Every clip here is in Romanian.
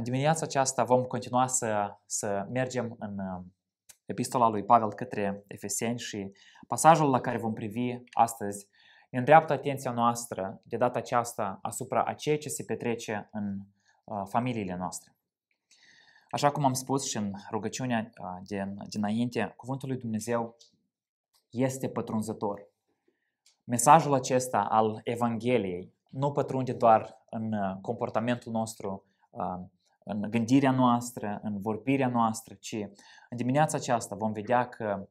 În dimineața aceasta vom continua să, să mergem în uh, epistola lui Pavel către Efeseni și pasajul la care vom privi astăzi îndreaptă atenția noastră de data aceasta asupra a ceea ce se petrece în uh, familiile noastre. Așa cum am spus și în rugăciunea uh, din, dinainte, Cuvântul lui Dumnezeu este pătrunzător. Mesajul acesta al Evangheliei nu pătrunde doar în comportamentul nostru în gândirea noastră, în vorbirea noastră, ci în dimineața aceasta vom vedea că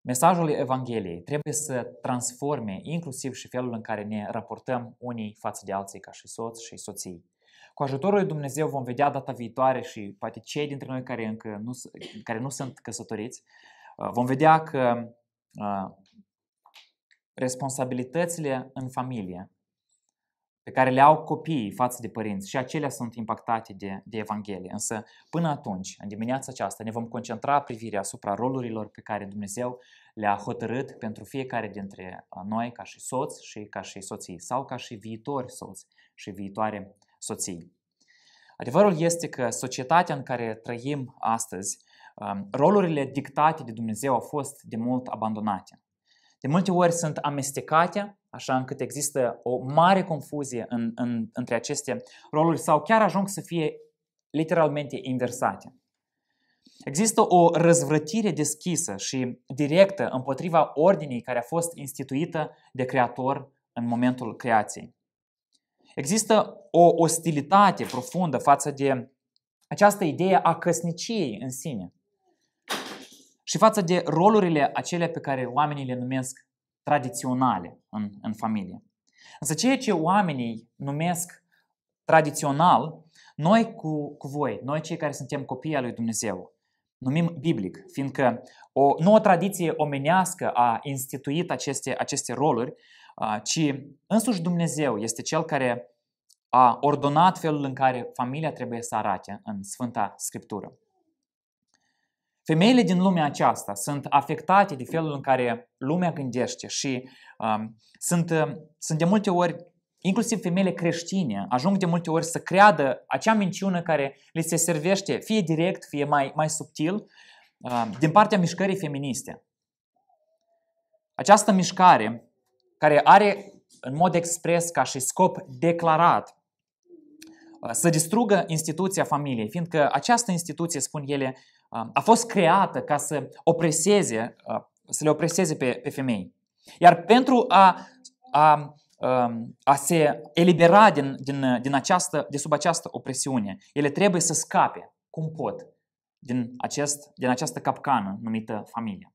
mesajul Evangheliei trebuie să transforme inclusiv și felul în care ne raportăm unii față de alții ca și soți și soții. Cu ajutorul lui Dumnezeu vom vedea data viitoare și poate cei dintre noi care încă nu, care nu sunt căsătoriți, uh, vom vedea că uh, responsabilitățile în familie pe care le au copiii față de părinți și acelea sunt impactate de, de Evanghelie. Însă, până atunci, în dimineața aceasta, ne vom concentra privirea asupra rolurilor pe care Dumnezeu le-a hotărât pentru fiecare dintre uh, noi ca și soți și ca și soții sau ca și viitori soți și viitoare soții. Adevărul este că societatea în care trăim astăzi, um, rolurile dictate de Dumnezeu au fost de mult abandonate. De multe ori sunt amestecate așa încât există o mare confuzie în, în, între aceste roluri sau chiar ajung să fie literalmente inversate. Există o răzvrătire deschisă și directă împotriva ordinii care a fost instituită de Creator în momentul creației. Există o ostilitate profundă față de această idee a căsniciei în sine și față de rolurile acelea pe care oamenii le numesc tradiționale în, în familie. Însă ceea ce oamenii numesc tradițional, noi cu, cu voi, noi cei care suntem copii al lui Dumnezeu, numim biblic, fiindcă o nouă tradiție omenească a instituit aceste, aceste roluri, ci însuși Dumnezeu este cel care a ordonat felul în care familia trebuie să arate în Sfânta Scriptură. Femeile din lumea aceasta sunt afectate de felul în care lumea gândește și um, sunt, um, sunt de multe ori, inclusiv femeile creștine, ajung de multe ori să creadă acea minciună care li se servește fie direct, fie mai, mai subtil, um, din partea mișcării feministe. Această mișcare, care are în mod expres ca și scop declarat uh, să distrugă instituția familiei, fiindcă această instituție, spun ele, Um, a fost creată ca să opreseze, uh, să le opreseze pe, pe femei. Iar pentru a, a, um, a se elibera din, din, din această, de sub această opresiune, ele trebuie să scape cum pot din, acest, din această capcană numită familie.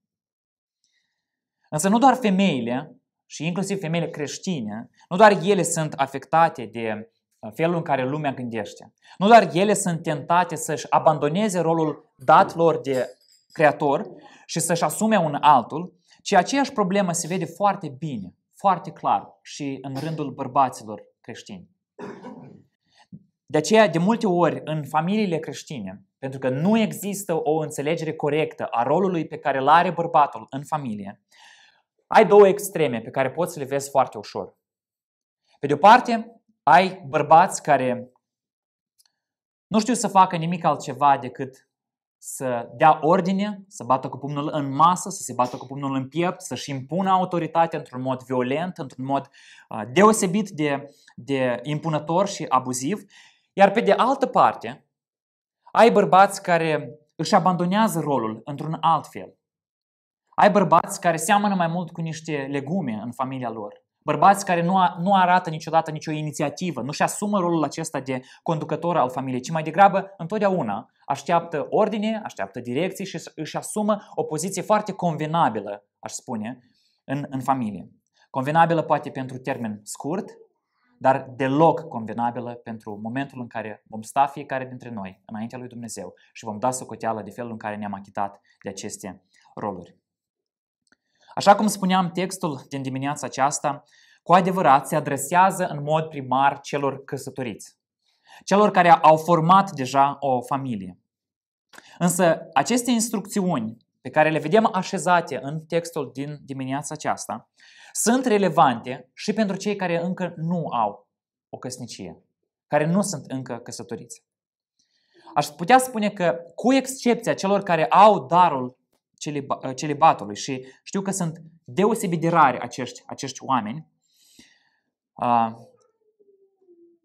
Însă nu doar femeile și inclusiv femeile creștine, nu doar ele sunt afectate de felul în care lumea gândește. Nu doar ele sunt tentate să-și abandoneze rolul dat lor de creator și să-și asume un altul, ci aceeași problemă se vede foarte bine, foarte clar și în rândul bărbaților creștini. De aceea, de multe ori, în familiile creștine, pentru că nu există o înțelegere corectă a rolului pe care îl are bărbatul în familie, ai două extreme pe care poți să le vezi foarte ușor. Pe de o parte, ai bărbați care nu știu să facă nimic altceva decât să dea ordine, să bată cu pumnul în masă, să se bată cu pumnul în piept, să-și impună autoritatea într-un mod violent, într-un mod uh, deosebit de, de impunător și abuziv. Iar pe de altă parte, ai bărbați care își abandonează rolul într-un alt fel. Ai bărbați care seamănă mai mult cu niște legume în familia lor. Bărbați care nu, a, nu arată niciodată nicio inițiativă, nu-și asumă rolul acesta de conducător al familiei, ci mai degrabă întotdeauna așteaptă ordine, așteaptă direcții și își asumă o poziție foarte convenabilă, aș spune, în, în familie. Convenabilă poate pentru termen scurt, dar deloc convenabilă pentru momentul în care vom sta fiecare dintre noi înaintea lui Dumnezeu și vom da socoteală de felul în care ne-am achitat de aceste roluri. Așa cum spuneam, textul din dimineața aceasta cu adevărat se adresează în mod primar celor căsătoriți, celor care au format deja o familie. Însă aceste instrucțiuni pe care le vedem așezate în textul din dimineața aceasta sunt relevante și pentru cei care încă nu au o căsnicie, care nu sunt încă căsătoriți. Aș putea spune că, cu excepția celor care au darul Ă, celibatului și știu că sunt deosebit de rari acești, acești oameni.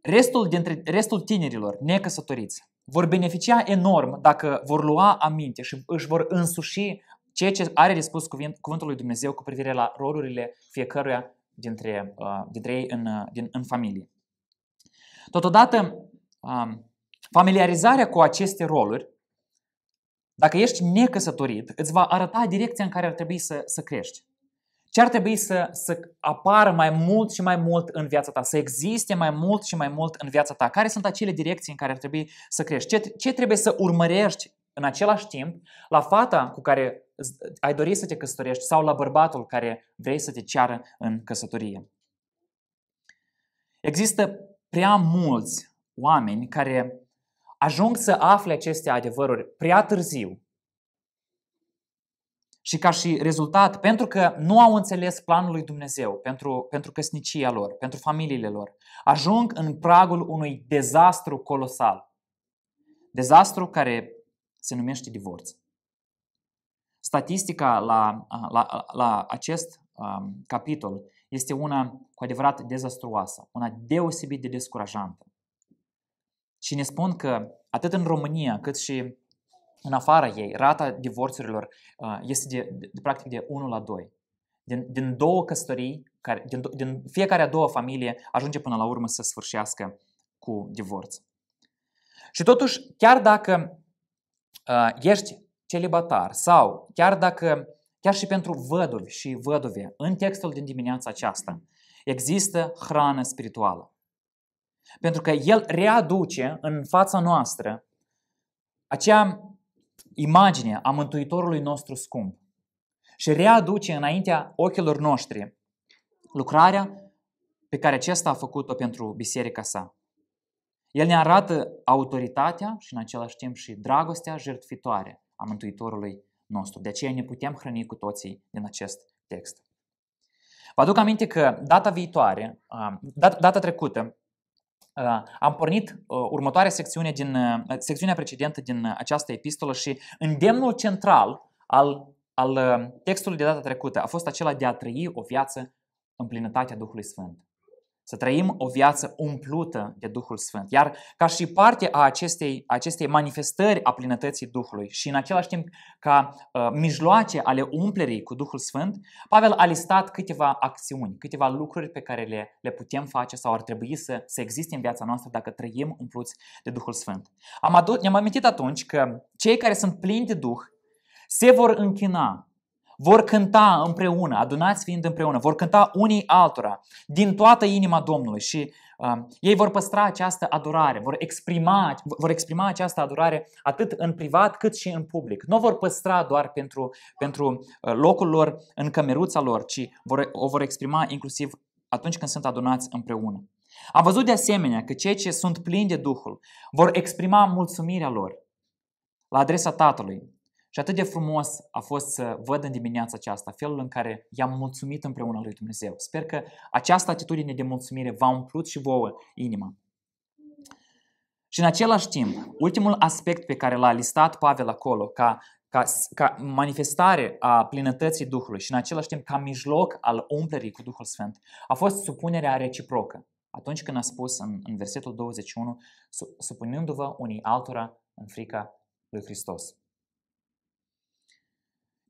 restul, dintre, restul tinerilor necăsătoriți vor beneficia enorm dacă vor lua aminte și își vor însuși ceea ce are de spus cuvânt, cuvântul lui Dumnezeu cu privire la rolurile fiecăruia dintre, ă, dintre ei în, din, în familie. Totodată, familiarizarea cu aceste roluri dacă ești necăsătorit, îți va arăta direcția în care ar trebui să, să crești. Ce ar trebui să, să apară mai mult și mai mult în viața ta, să existe mai mult și mai mult în viața ta? Care sunt acele direcții în care ar trebui să crești? Ce, ce trebuie să urmărești în același timp la fata cu care ai dori să te căsătorești sau la bărbatul care vrei să te ceară în căsătorie? Există prea mulți oameni care ajung să afle aceste adevăruri prea târziu. Și ca și rezultat, pentru că nu au înțeles planul lui Dumnezeu pentru, pentru căsnicia lor, pentru familiile lor, ajung în pragul unui dezastru colosal. Dezastru care se numește divorț. Statistica la, la, la acest um, capitol este una cu adevărat dezastruoasă, una deosebit de descurajantă și ne spun că atât în România cât și în afara ei, rata divorțurilor uh, este de, de, de practic de 1 la 2. Din, din două căsătorii, care, din, din fiecare a doua familie ajunge până la urmă să sfârșească cu divorț. Și totuși, chiar dacă uh, ești celibatar sau chiar dacă, chiar și pentru văduvi și văduve, în textul din dimineața aceasta, există hrană spirituală. Pentru că El readuce în fața noastră acea imagine a Mântuitorului nostru scump și readuce înaintea ochilor noștri lucrarea pe care acesta a făcut-o pentru biserica sa. El ne arată autoritatea și în același timp și dragostea jertfitoare a Mântuitorului nostru. De aceea ne putem hrăni cu toții din acest text. Vă aduc aminte că data viitoare, data trecută, da. Am pornit uh, următoarea secțiune din, uh, secțiunea precedentă din uh, această epistolă și îndemnul central al, al textului de data trecută a fost acela de a trăi o viață în plinătatea Duhului Sfânt. Să trăim o viață umplută de Duhul Sfânt. Iar ca și parte a acestei, acestei manifestări a plinătății Duhului și în același timp ca uh, mijloace ale umplerii cu Duhul Sfânt, Pavel a listat câteva acțiuni, câteva lucruri pe care le, le putem face sau ar trebui să, să existe în viața noastră dacă trăim umpluți de Duhul Sfânt. Am adu- ne-am amintit atunci că cei care sunt plini de Duh se vor închina vor cânta împreună, adunați fiind împreună, vor cânta unii altora din toată inima Domnului și uh, ei vor păstra această adorare, vor exprima, vor exprima această adorare atât în privat cât și în public. Nu vor păstra doar pentru, pentru uh, locul lor în cămeruța lor, ci vor, o vor exprima inclusiv atunci când sunt adunați împreună. Am văzut de asemenea că cei ce sunt plini de Duhul vor exprima mulțumirea lor la adresa Tatălui și atât de frumos a fost să văd în dimineața aceasta felul în care i-am mulțumit împreună lui Dumnezeu. Sper că această atitudine de mulțumire v-a umplut și vouă inima. Și în același timp, ultimul aspect pe care l-a listat Pavel acolo, ca, ca, ca manifestare a plinătății Duhului și în același timp ca mijloc al umplerii cu Duhul Sfânt, a fost supunerea reciprocă. Atunci când a spus în, în versetul 21, supunându-vă unii altora în frica lui Hristos.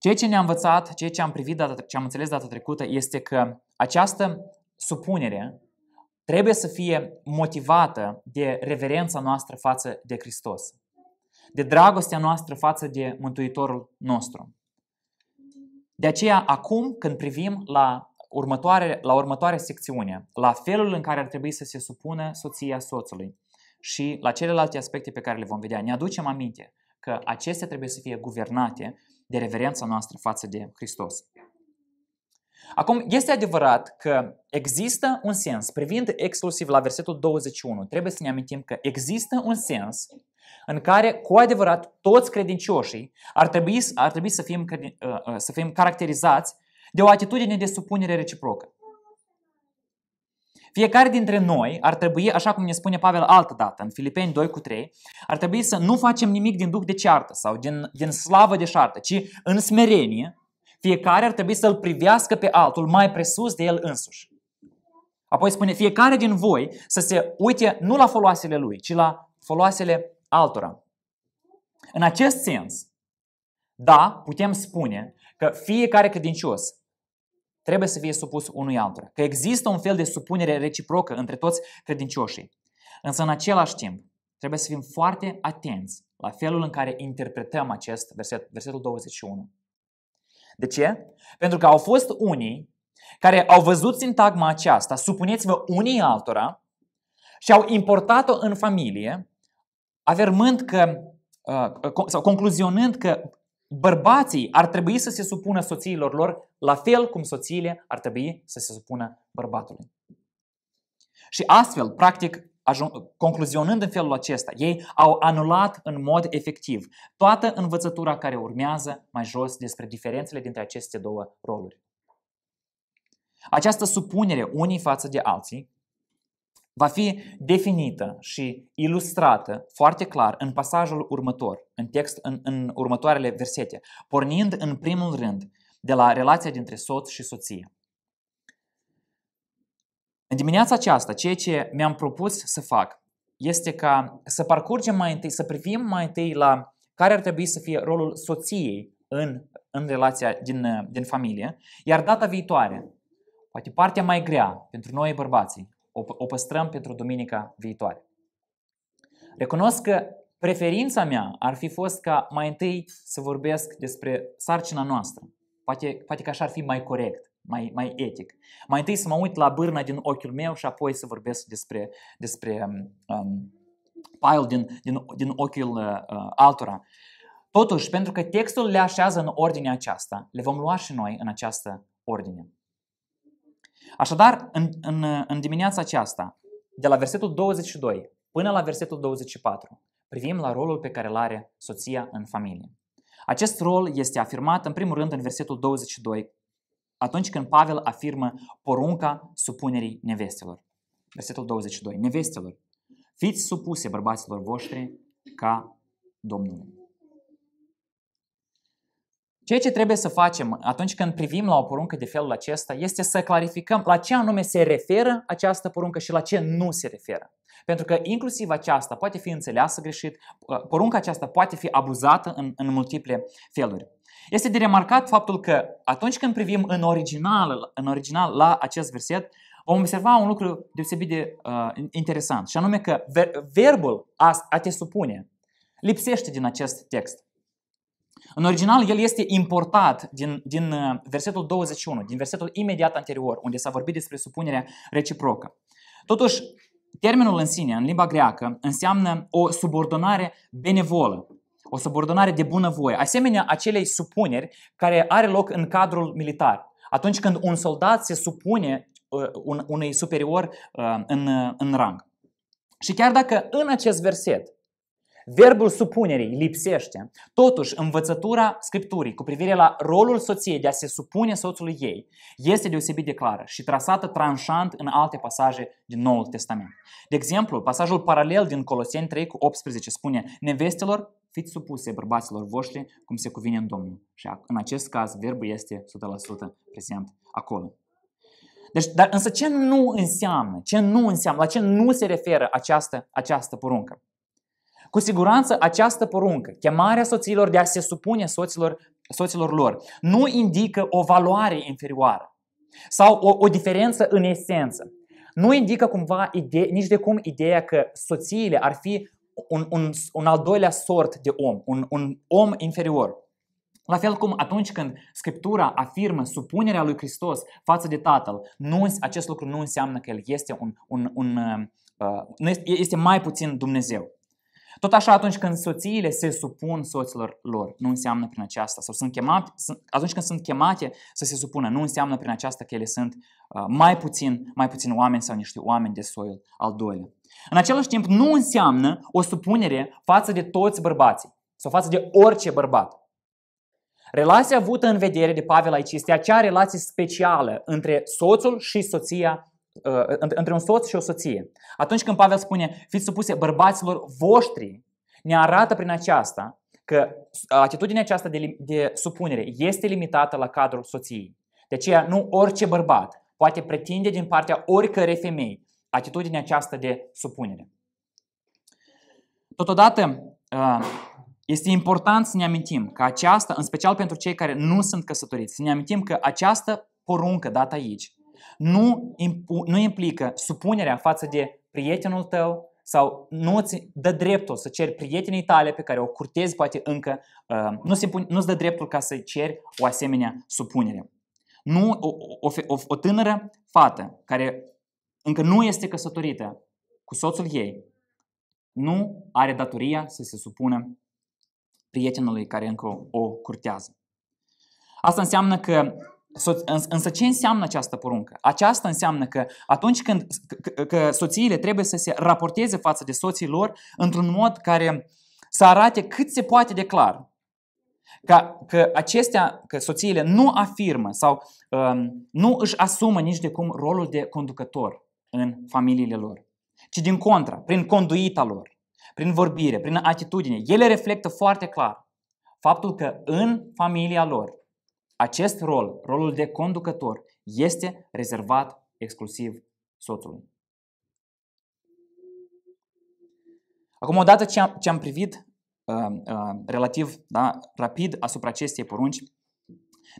Ceea ce ne-a învățat, ceea ce am privit, data, ce am înțeles data trecută, este că această supunere trebuie să fie motivată de reverența noastră față de Hristos, de dragostea noastră față de Mântuitorul nostru. De aceea, acum, când privim la următoare, la următoarea secțiune, la felul în care ar trebui să se supună soția soțului și la celelalte aspecte pe care le vom vedea, ne aducem aminte că acestea trebuie să fie guvernate de reverența noastră față de Hristos. Acum, este adevărat că există un sens, privind exclusiv la versetul 21, trebuie să ne amintim că există un sens în care, cu adevărat, toți credincioșii ar trebui, ar trebui să, fim, uh, uh, să fim caracterizați de o atitudine de supunere reciprocă. Fiecare dintre noi ar trebui, așa cum ne spune Pavel altă dată, în Filipeni 2 cu 3, ar trebui să nu facem nimic din duc de ceartă sau din, din slavă de șartă, ci în smerenie, fiecare ar trebui să-l privească pe altul mai presus de el însuși. Apoi spune, fiecare din voi să se uite nu la foloasele lui, ci la foloasele altora. În acest sens, da, putem spune că fiecare credincios trebuie să fie supus unui altora. Că există un fel de supunere reciprocă între toți credincioșii. Însă în același timp, trebuie să fim foarte atenți la felul în care interpretăm acest verset, versetul 21. De ce? Pentru că au fost unii care au văzut sintagma aceasta, supuneți-vă unii altora, și au importat-o în familie, avermând că, uh, sau concluzionând că bărbații ar trebui să se supună soțiilor lor, la fel cum soțiile ar trebui să se supună bărbatului. Și astfel, practic, concluzionând în felul acesta, ei au anulat în mod efectiv toată învățătura care urmează mai jos despre diferențele dintre aceste două roluri. Această supunere unii față de alții va fi definită și ilustrată foarte clar în pasajul următor, în text, în, în următoarele versete, pornind în primul rând de la relația dintre soț și soție. În dimineața aceasta, ceea ce mi-am propus să fac este ca să parcurgem mai întâi, să privim mai întâi la care ar trebui să fie rolul soției în, în relația din, din familie, iar data viitoare, poate partea mai grea pentru noi bărbații, o, păstrăm pentru duminica viitoare. Recunosc că preferința mea ar fi fost ca mai întâi să vorbesc despre sarcina noastră. Poate, poate că așa ar fi mai corect, mai, mai etic. Mai întâi să mă uit la bârna din ochiul meu și apoi să vorbesc despre, despre um, um pile din, din, din ochiul uh, uh, altora. Totuși, pentru că textul le așează în ordinea aceasta, le vom lua și noi în această ordine. Așadar, în, în, în dimineața aceasta, de la versetul 22 până la versetul 24, privim la rolul pe care îl are soția în familie. Acest rol este afirmat în primul rând în versetul 22, atunci când Pavel afirmă porunca supunerii nevestelor. Versetul 22. Nevestelor, fiți supuse bărbaților voștri ca Domnului. Ceea ce trebuie să facem atunci când privim la o poruncă de felul acesta este să clarificăm la ce anume se referă această poruncă și la ce nu se referă. Pentru că inclusiv aceasta poate fi înțeleasă greșit, uh, porunca aceasta poate fi abuzată în, în multiple feluri. Este de remarcat faptul că atunci când privim în original, în original la acest verset, vom observa un lucru deosebit de uh, interesant, și anume că ver, verbul a, a te supune lipsește din acest text. În original, el este importat din, din uh, versetul 21, din versetul imediat anterior, unde s-a vorbit despre supunerea reciprocă. Totuși, termenul în sine, în limba greacă, înseamnă o subordonare benevolă, o subordonare de bunăvoie, asemenea acelei supuneri care are loc în cadrul militar. Atunci când un soldat se supune uh, unui superior uh, în, în rang. Și chiar dacă în acest verset Verbul supunerii lipsește. Totuși, învățătura Scripturii cu privire la rolul soției de a se supune soțului ei este deosebit de clară și trasată tranșant în alte pasaje din Noul Testament. De exemplu, pasajul paralel din Coloseni 3 cu 18 spune Nevestelor, fiți supuse bărbaților voștri cum se cuvine în Domnul. Și în acest caz, verbul este 100% prezent acolo. Deci, dar însă ce nu înseamnă, ce nu înseamnă, la ce nu se referă această, această poruncă? Cu siguranță această poruncă, chemarea soților de a se supune soților, soților lor, nu indică o valoare inferioară sau o, o diferență în esență. Nu indică cumva ide- nici de cum ideea că soțiile ar fi un, un, un al doilea sort de om, un, un om inferior. La fel cum atunci când Scriptura afirmă supunerea lui Hristos față de Tatăl, nu, acest lucru nu înseamnă că El este un, un, un uh, este mai puțin Dumnezeu. Tot așa atunci când soțiile se supun soților lor, nu înseamnă prin aceasta, sau sunt chemate, atunci când sunt chemate să se supună, nu înseamnă prin aceasta că ele sunt uh, mai puțin, mai puțin oameni sau niște oameni de soil al doilea. În același timp, nu înseamnă o supunere față de toți bărbații sau față de orice bărbat. Relația avută în vedere de Pavel aici este acea relație specială între soțul și soția între un soț și o soție. Atunci când Pavel spune, fiți supuse bărbaților voștri, ne arată prin aceasta că atitudinea aceasta de, de supunere este limitată la cadrul soției. De aceea nu orice bărbat poate pretinde din partea oricărei femei atitudinea aceasta de supunere. Totodată, este important să ne amintim că aceasta, în special pentru cei care nu sunt căsătoriți, să ne amintim că această poruncă dată aici nu, nu implică supunerea față de prietenul tău sau nu îți dă dreptul să ceri prietenii tale pe care o curtezi poate încă, uh, nu îți dă dreptul ca să ceri o asemenea supunere. Nu, o, o, o, o tânără fată care încă nu este căsătorită cu soțul ei, nu are datoria să se supună prietenului care încă o curtează. Asta înseamnă că Însă ce înseamnă această poruncă? Aceasta înseamnă că atunci când că soțiile trebuie să se raporteze față de soții lor într-un mod care să arate cât se poate de clar. Că, că acestea, că soțiile nu afirmă sau um, nu își asumă nici de cum rolul de conducător în familiile lor, ci din contra, prin conduita lor, prin vorbire, prin atitudine, ele reflectă foarte clar faptul că în familia lor acest rol, rolul de conducător, este rezervat exclusiv soțului. Acum, odată ce am, ce am privit uh, uh, relativ da, rapid asupra acestei porunci,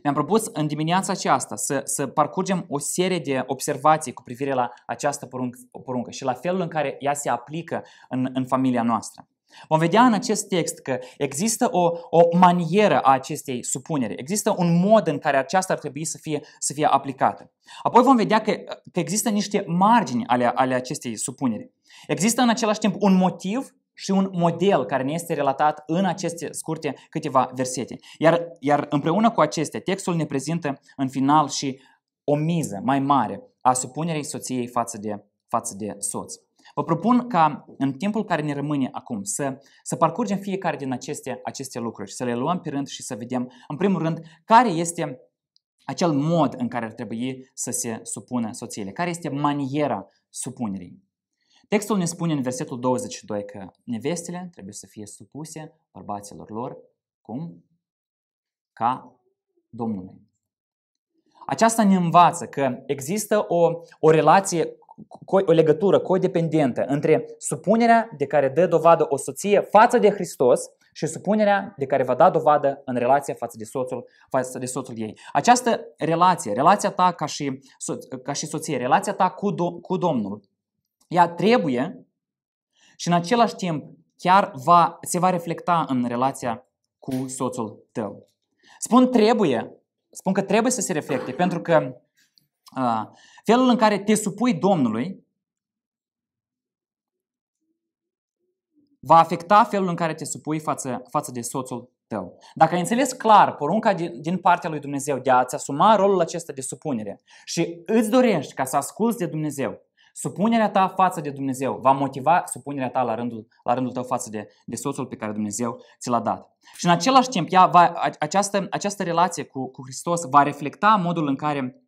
mi-am propus în dimineața aceasta să, să parcurgem o serie de observații cu privire la această porunc, poruncă și la felul în care ea se aplică în, în familia noastră. Vom vedea în acest text că există o, o manieră a acestei supuneri, există un mod în care aceasta ar trebui să fie, să fie aplicată. Apoi vom vedea că, că există niște margini ale, ale acestei supuneri. Există în același timp un motiv și un model care ne este relatat în aceste scurte câteva versete. Iar, iar împreună cu acestea, textul ne prezintă în final și o miză mai mare a supunerii soției față de, față de soț. Vă propun ca în timpul care ne rămâne acum să, să parcurgem fiecare din aceste, aceste lucruri și să le luăm pe rând și să vedem, în primul rând, care este acel mod în care ar trebui să se supună soțiile, care este maniera supunerii. Textul ne spune în versetul 22 că nevestele trebuie să fie supuse bărbaților lor, cum? Ca Domnului. Aceasta ne învață că există o, o relație o legătură codependentă între supunerea de care dă dovadă o soție față de Hristos și supunerea de care va da dovadă în relația față de soțul, față de soțul ei. Această relație, relația ta ca și, ca și soție, relația ta cu, do, cu Domnul, ea trebuie și în același timp chiar va, se va reflecta în relația cu soțul tău. Spun trebuie, spun că trebuie să se reflecte, pentru că uh, Felul în care te supui Domnului va afecta felul în care te supui față, față de soțul tău. Dacă ai înțeles clar porunca din, din partea lui Dumnezeu de a-ți asuma rolul acesta de supunere și îți dorești ca să asculți de Dumnezeu, supunerea ta față de Dumnezeu va motiva supunerea ta la rândul, la rândul tău față de, de soțul pe care Dumnezeu ți l-a dat. Și în același timp, ea va, această, această relație cu, cu Hristos va reflecta modul în care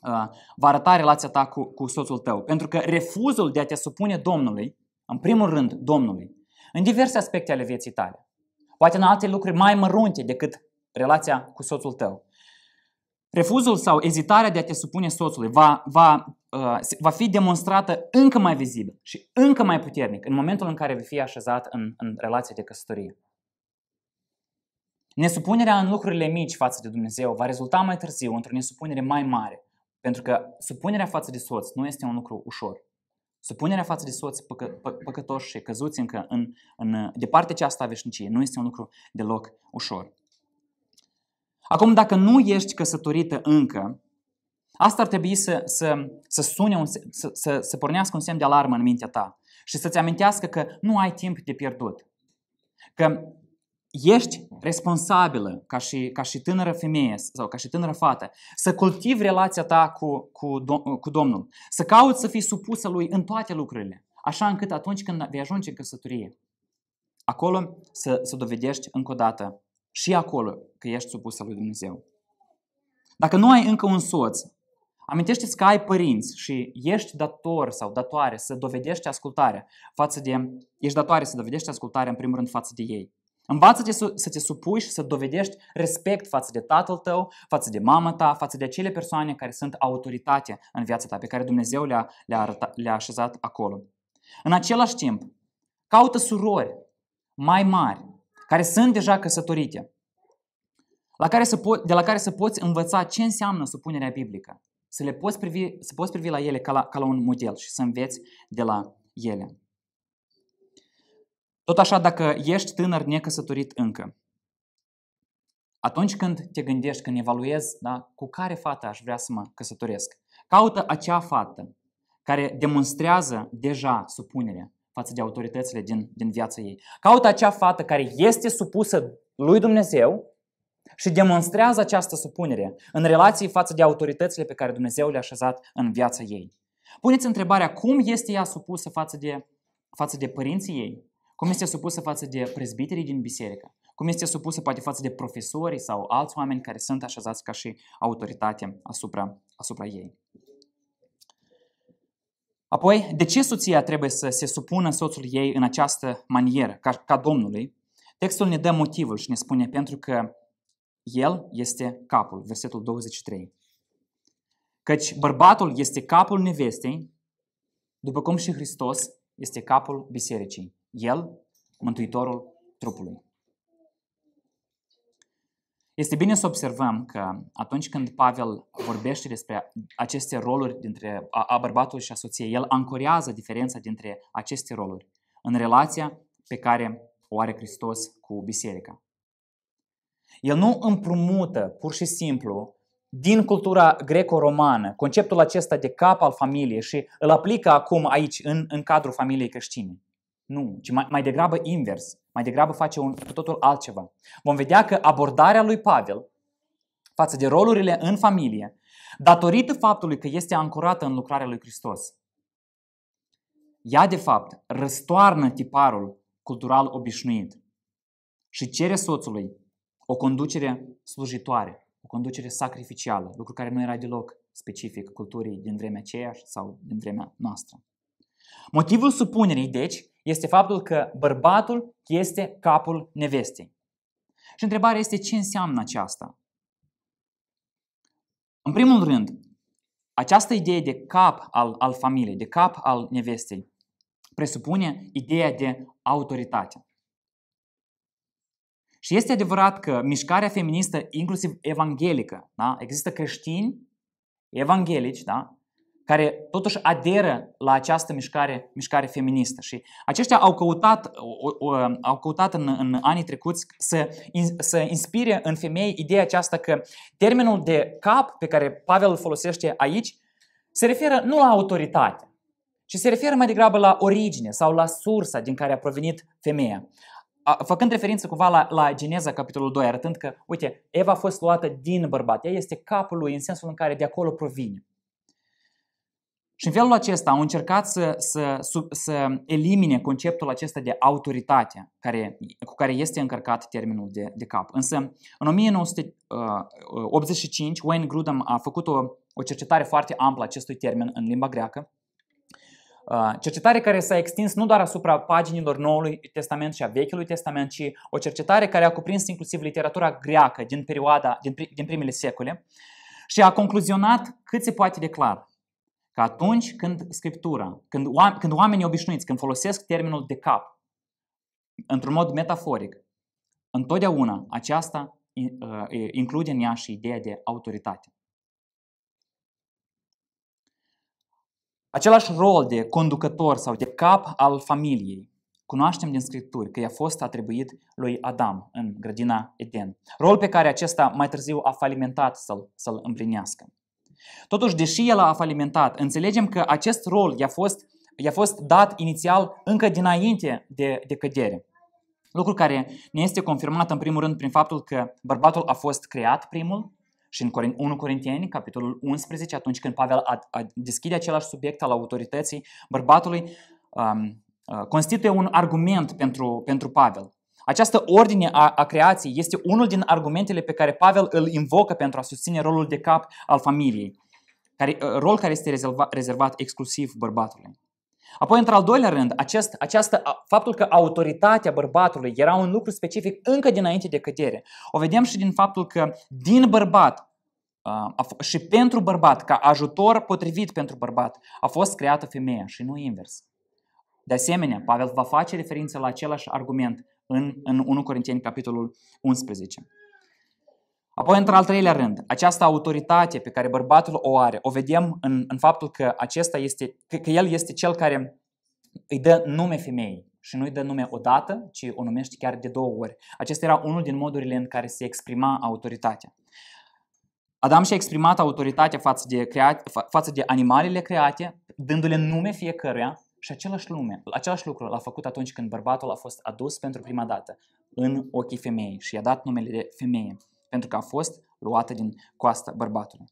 Uh, va arăta relația ta cu, cu soțul tău. Pentru că refuzul de a te supune Domnului, în primul rând Domnului, în diverse aspecte ale vieții tale, poate în alte lucruri mai mărunte decât relația cu soțul tău, refuzul sau ezitarea de a te supune soțului va, va, uh, va fi demonstrată încă mai vizibil și încă mai puternic în momentul în care vei fi așezat în, în relația de căsătorie. Nesupunerea în lucrurile mici față de Dumnezeu va rezulta mai târziu într-o nesupunere mai mare pentru că supunerea față de soț nu este un lucru ușor. Supunerea față de soț păcă, pă, păcătoși și căzuți încă în, în partea aceasta a veșniciei nu este un lucru deloc ușor. Acum, dacă nu ești căsătorită încă, asta ar trebui să, să, să sune, un, să, să, să pornească un semn de alarmă în mintea ta și să-ți amintească că nu ai timp de pierdut. Că ești responsabilă ca și, ca și tânără femeie sau ca și tânără fată să cultivi relația ta cu, cu, cu Domnul, să cauți să fii supusă lui în toate lucrurile, așa încât atunci când vei ajunge în căsătorie, acolo să, să dovedești încă o dată și acolo că ești supusă lui Dumnezeu. Dacă nu ai încă un soț, amintește-ți că ai părinți și ești dator sau datoare să dovedești ascultarea față de, ești datoare să dovedești ascultarea în primul rând față de ei. Învață-te să te supui și să dovedești respect față de tatăl tău, față de mama ta, față de acele persoane care sunt autoritate în viața ta, pe care Dumnezeu le-a, le-a, arăta, le-a așezat acolo. În același timp, caută surori mai mari, care sunt deja căsătorite, la care să po- de la care să poți învăța ce înseamnă supunerea biblică, să, le poți privi, să poți privi la ele ca la, ca la un model și să înveți de la ele. Tot așa, dacă ești tânăr necăsătorit încă, atunci când te gândești, când evaluezi, da, cu care fată aș vrea să mă căsătoresc, caută acea fată care demonstrează deja supunere față de autoritățile din, din viața ei. Caută acea fată care este supusă lui Dumnezeu și demonstrează această supunere în relații față de autoritățile pe care Dumnezeu le-a așezat în viața ei. Puneți întrebarea cum este ea supusă față de, față de părinții ei, cum este supusă față de prezbiterii din biserică? Cum este supusă poate față de profesorii sau alți oameni care sunt așezați ca și autoritate asupra, asupra ei? Apoi, de ce soția trebuie să se supună soțul ei în această manieră, ca, ca Domnului? Textul ne dă motivul și ne spune pentru că el este capul, versetul 23. Căci bărbatul este capul nevestei, după cum și Hristos este capul bisericii. El, Mântuitorul trupului. Este bine să observăm că atunci când Pavel vorbește despre aceste roluri dintre a, a bărbatului și a soției, el ancorează diferența dintre aceste roluri în relația pe care o are Hristos cu biserica. El nu împrumută pur și simplu din cultura greco-romană conceptul acesta de cap al familiei și îl aplică acum aici în, în cadrul familiei creștine. Nu, ci mai, mai degrabă invers. Mai degrabă face un, cu totul altceva. Vom vedea că abordarea lui Pavel față de rolurile în familie, datorită faptului că este ancorată în lucrarea lui Hristos, ea de fapt răstoarnă tiparul cultural obișnuit și cere soțului o conducere slujitoare, o conducere sacrificială, lucru care nu era deloc specific culturii din vremea aceeași sau din vremea noastră. Motivul supunerii, deci, este faptul că bărbatul este capul nevestei. Și întrebarea este ce înseamnă aceasta? În primul rând, această idee de cap al, al familiei, de cap al nevestei, presupune ideea de autoritate. Și este adevărat că mișcarea feministă, inclusiv evanghelică, da? există creștini evanghelici da? care totuși aderă la această mișcare, mișcare feministă. Și aceștia au căutat, au căutat în, în anii trecuți să, să inspire în femei ideea aceasta că termenul de cap pe care Pavel îl folosește aici se referă nu la autoritate, ci se referă mai degrabă la origine sau la sursa din care a provenit femeia. Făcând referință cumva la, la Geneza, capitolul 2, arătând că, uite, Eva a fost luată din bărbat, ea este capul lui în sensul în care de acolo provine. Și în felul acesta au încercat să, să, să elimine conceptul acesta de autoritate care, cu care este încărcat termenul de, de cap. Însă, în 1985, uh, Wayne Grudem a făcut o, o cercetare foarte amplă acestui termen în limba greacă, uh, cercetare care s-a extins nu doar asupra paginilor Noului Testament și a Vechiului Testament, ci o cercetare care a cuprins inclusiv literatura greacă din perioada, din, din primele secole și a concluzionat cât se poate de clar Că atunci când Scriptura, când, oameni, când oamenii obișnuiți, când folosesc termenul de cap, într-un mod metaforic, întotdeauna aceasta uh, include în ea și ideea de autoritate. Același rol de conducător sau de cap al familiei cunoaștem din Scripturi că i-a fost atribuit lui Adam în grădina Eden. Rol pe care acesta mai târziu a falimentat să-l, să-l împlinească. Totuși, deși el a falimentat, înțelegem că acest rol i-a fost, i-a fost dat inițial încă dinainte de, de cădere. Lucru care ne este confirmat în primul rând prin faptul că bărbatul a fost creat primul și în 1 Corinteni, capitolul 11, atunci când Pavel a, a deschide același subiect al autorității bărbatului, um, uh, constituie un argument pentru, pentru Pavel. Această ordine a, a creației este unul din argumentele pe care Pavel îl invocă pentru a susține rolul de cap al familiei, care, uh, rol care este rezerva, rezervat exclusiv bărbatului. Apoi, într-al doilea rând, acest, această, faptul că autoritatea bărbatului era un lucru specific încă dinainte de cădere. O vedem și din faptul că din bărbat și pentru bărbat, ca ajutor potrivit pentru bărbat, a fost creată femeia și nu invers. De asemenea, Pavel va face referință la același argument în, în 1 Corinteni, capitolul 11. Apoi, într-al treilea rând, această autoritate pe care bărbatul o are, o vedem în, în faptul că, acesta este, că, că el este cel care îi dă nume femeii și nu îi dă nume odată, ci o numește chiar de două ori. Acesta era unul din modurile în care se exprima autoritatea. Adam și-a exprimat autoritatea față de, creat, față de animalele create, dându-le nume fiecăruia și același, lume, același lucru l-a făcut atunci când bărbatul a fost adus pentru prima dată în ochii femeii și i-a dat numele de femeie, pentru că a fost luată din coasta bărbatului.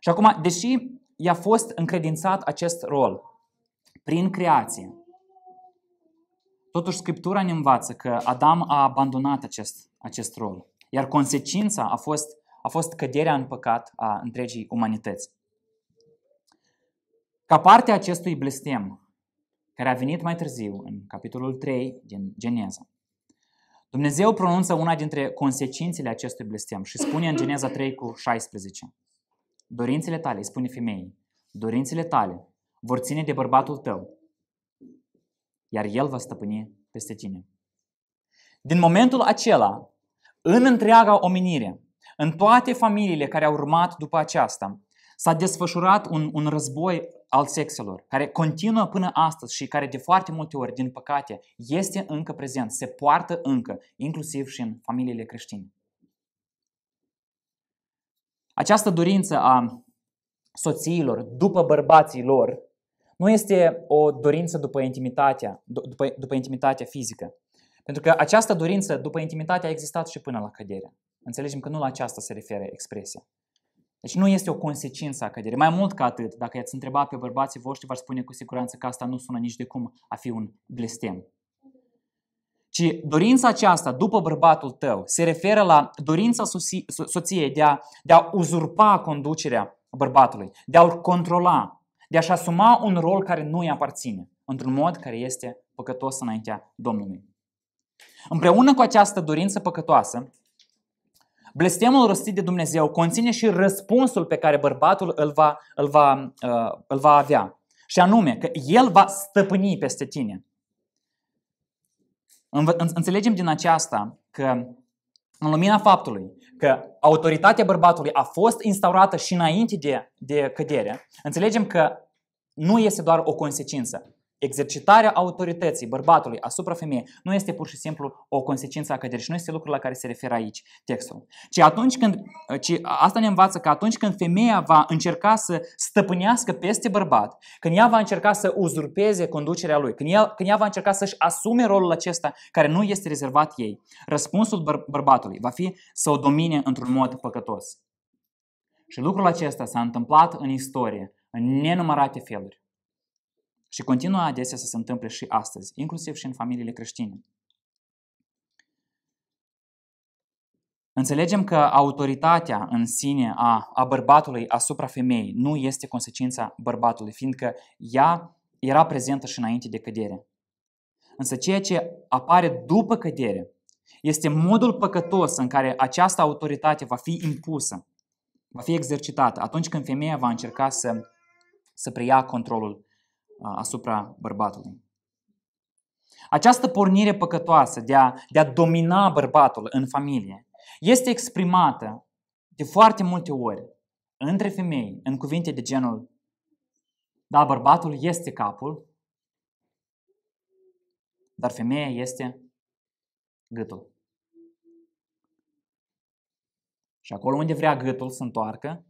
Și acum, deși i-a fost încredințat acest rol prin creație, totuși Scriptura ne învață că Adam a abandonat acest, acest rol, iar consecința a fost, a fost căderea în păcat a întregii umanități. Ca parte a acestui blestem, care a venit mai târziu, în capitolul 3 din Geneza, Dumnezeu pronunță una dintre consecințele acestui blestem și spune în Geneza 3 cu 16. Dorințele tale, îi spune femeii, dorințele tale vor ține de bărbatul tău, iar el va stăpâni peste tine. Din momentul acela, în întreaga omenire, în toate familiile care au urmat după aceasta, s-a desfășurat un, un război al sexelor, care continuă până astăzi și care de foarte multe ori, din păcate, este încă prezent, se poartă încă, inclusiv și în familiile creștine. Această dorință a soțiilor după bărbații lor nu este o dorință după intimitatea, după, după intimitatea fizică. Pentru că această dorință după intimitate a existat și până la cădere. Înțelegem că nu la aceasta se referă expresia. Deci nu este o consecință a căderii. Mai mult ca atât, dacă i-ați întrebat pe bărbații voștri, v-ar spune cu siguranță că asta nu sună nici de cum a fi un blestem. Ci dorința aceasta după bărbatul tău se referă la dorința soției de a, de a uzurpa conducerea bărbatului, de a-l controla, de a-și asuma un rol care nu îi aparține, într-un mod care este păcătos înaintea Domnului. Împreună cu această dorință păcătoasă, Blestemul rostit de Dumnezeu conține și răspunsul pe care bărbatul îl va, îl va, uh, îl va avea. Și anume că el va stăpâni peste tine. Înțelegem din aceasta că în lumina faptului că autoritatea bărbatului a fost instaurată și înainte de, de cădere, înțelegem că nu este doar o consecință, exercitarea autorității bărbatului asupra femeii nu este pur și simplu o consecință a căderii și nu este lucrul la care se referă aici textul. Ci atunci când, ci asta ne învață că atunci când femeia va încerca să stăpânească peste bărbat, când ea va încerca să uzurpeze conducerea lui, când ea, când ea va încerca să-și asume rolul acesta care nu este rezervat ei, răspunsul băr- bărbatului va fi să o domine într-un mod păcătos. Și lucrul acesta s-a întâmplat în istorie, în nenumărate feluri. Și continuă adesea să se întâmple și astăzi, inclusiv și în familiile creștine. Înțelegem că autoritatea în sine a, a bărbatului asupra femeii nu este consecința bărbatului, fiindcă ea era prezentă și înainte de cădere. Însă ceea ce apare după cădere este modul păcătos în care această autoritate va fi impusă, va fi exercitată atunci când femeia va încerca să, să preia controlul asupra bărbatului. Această pornire păcătoasă de a, de a domina bărbatul în familie este exprimată de foarte multe ori între femei în cuvinte de genul da, bărbatul este capul, dar femeia este gâtul. Și acolo unde vrea gâtul să întoarcă,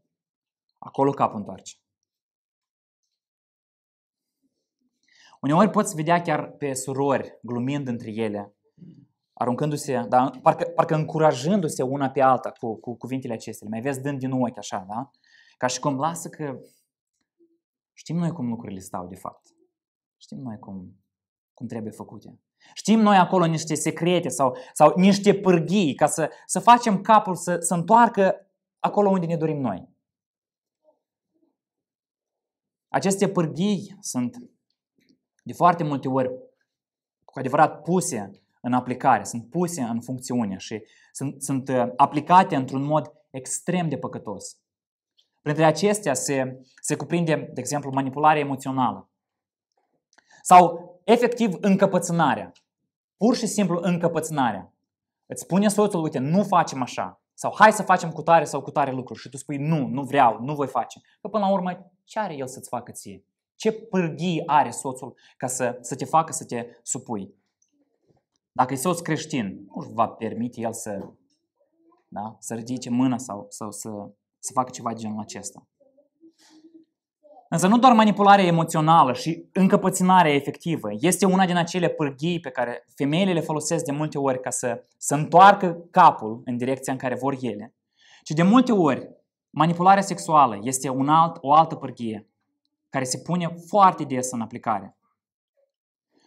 acolo capul întoarce. Uneori poți vedea chiar pe surori glumind între ele, aruncându-se, da, parcă, parcă încurajându-se una pe alta cu, cu cuvintele acestea. Mai vezi dând din ochi așa, da? Ca și cum lasă că știm noi cum lucrurile stau de fapt. Știm noi cum, cum trebuie făcute. Știm noi acolo niște secrete sau, sau niște pârghii ca să, să facem capul să, să întoarcă acolo unde ne dorim noi. Aceste pârghii sunt de foarte multe ori cu adevărat puse în aplicare, sunt puse în funcțiune și sunt, sunt uh, aplicate într-un mod extrem de păcătos. Printre acestea se, se cuprinde, de exemplu, manipularea emoțională sau efectiv încăpățânarea. Pur și simplu încăpățânarea. Îți spune soțul, uite, nu facem așa. Sau hai să facem cu tare sau cu tare lucruri. Și tu spui, nu, nu vreau, nu voi face. Că până la urmă, ce are el să-ți facă ție? Ce pârghii are soțul ca să, să te facă să te supui? Dacă e soț creștin, nu își va permite el să, da, să ridice mâna sau, sau să, să facă ceva de genul acesta. Însă nu doar manipularea emoțională și încăpăținarea efectivă este una din acele pârghii pe care femeile le folosesc de multe ori ca să, să întoarcă capul în direcția în care vor ele, ci de multe ori manipularea sexuală este un alt, o altă pârghie care se pune foarte des în aplicare.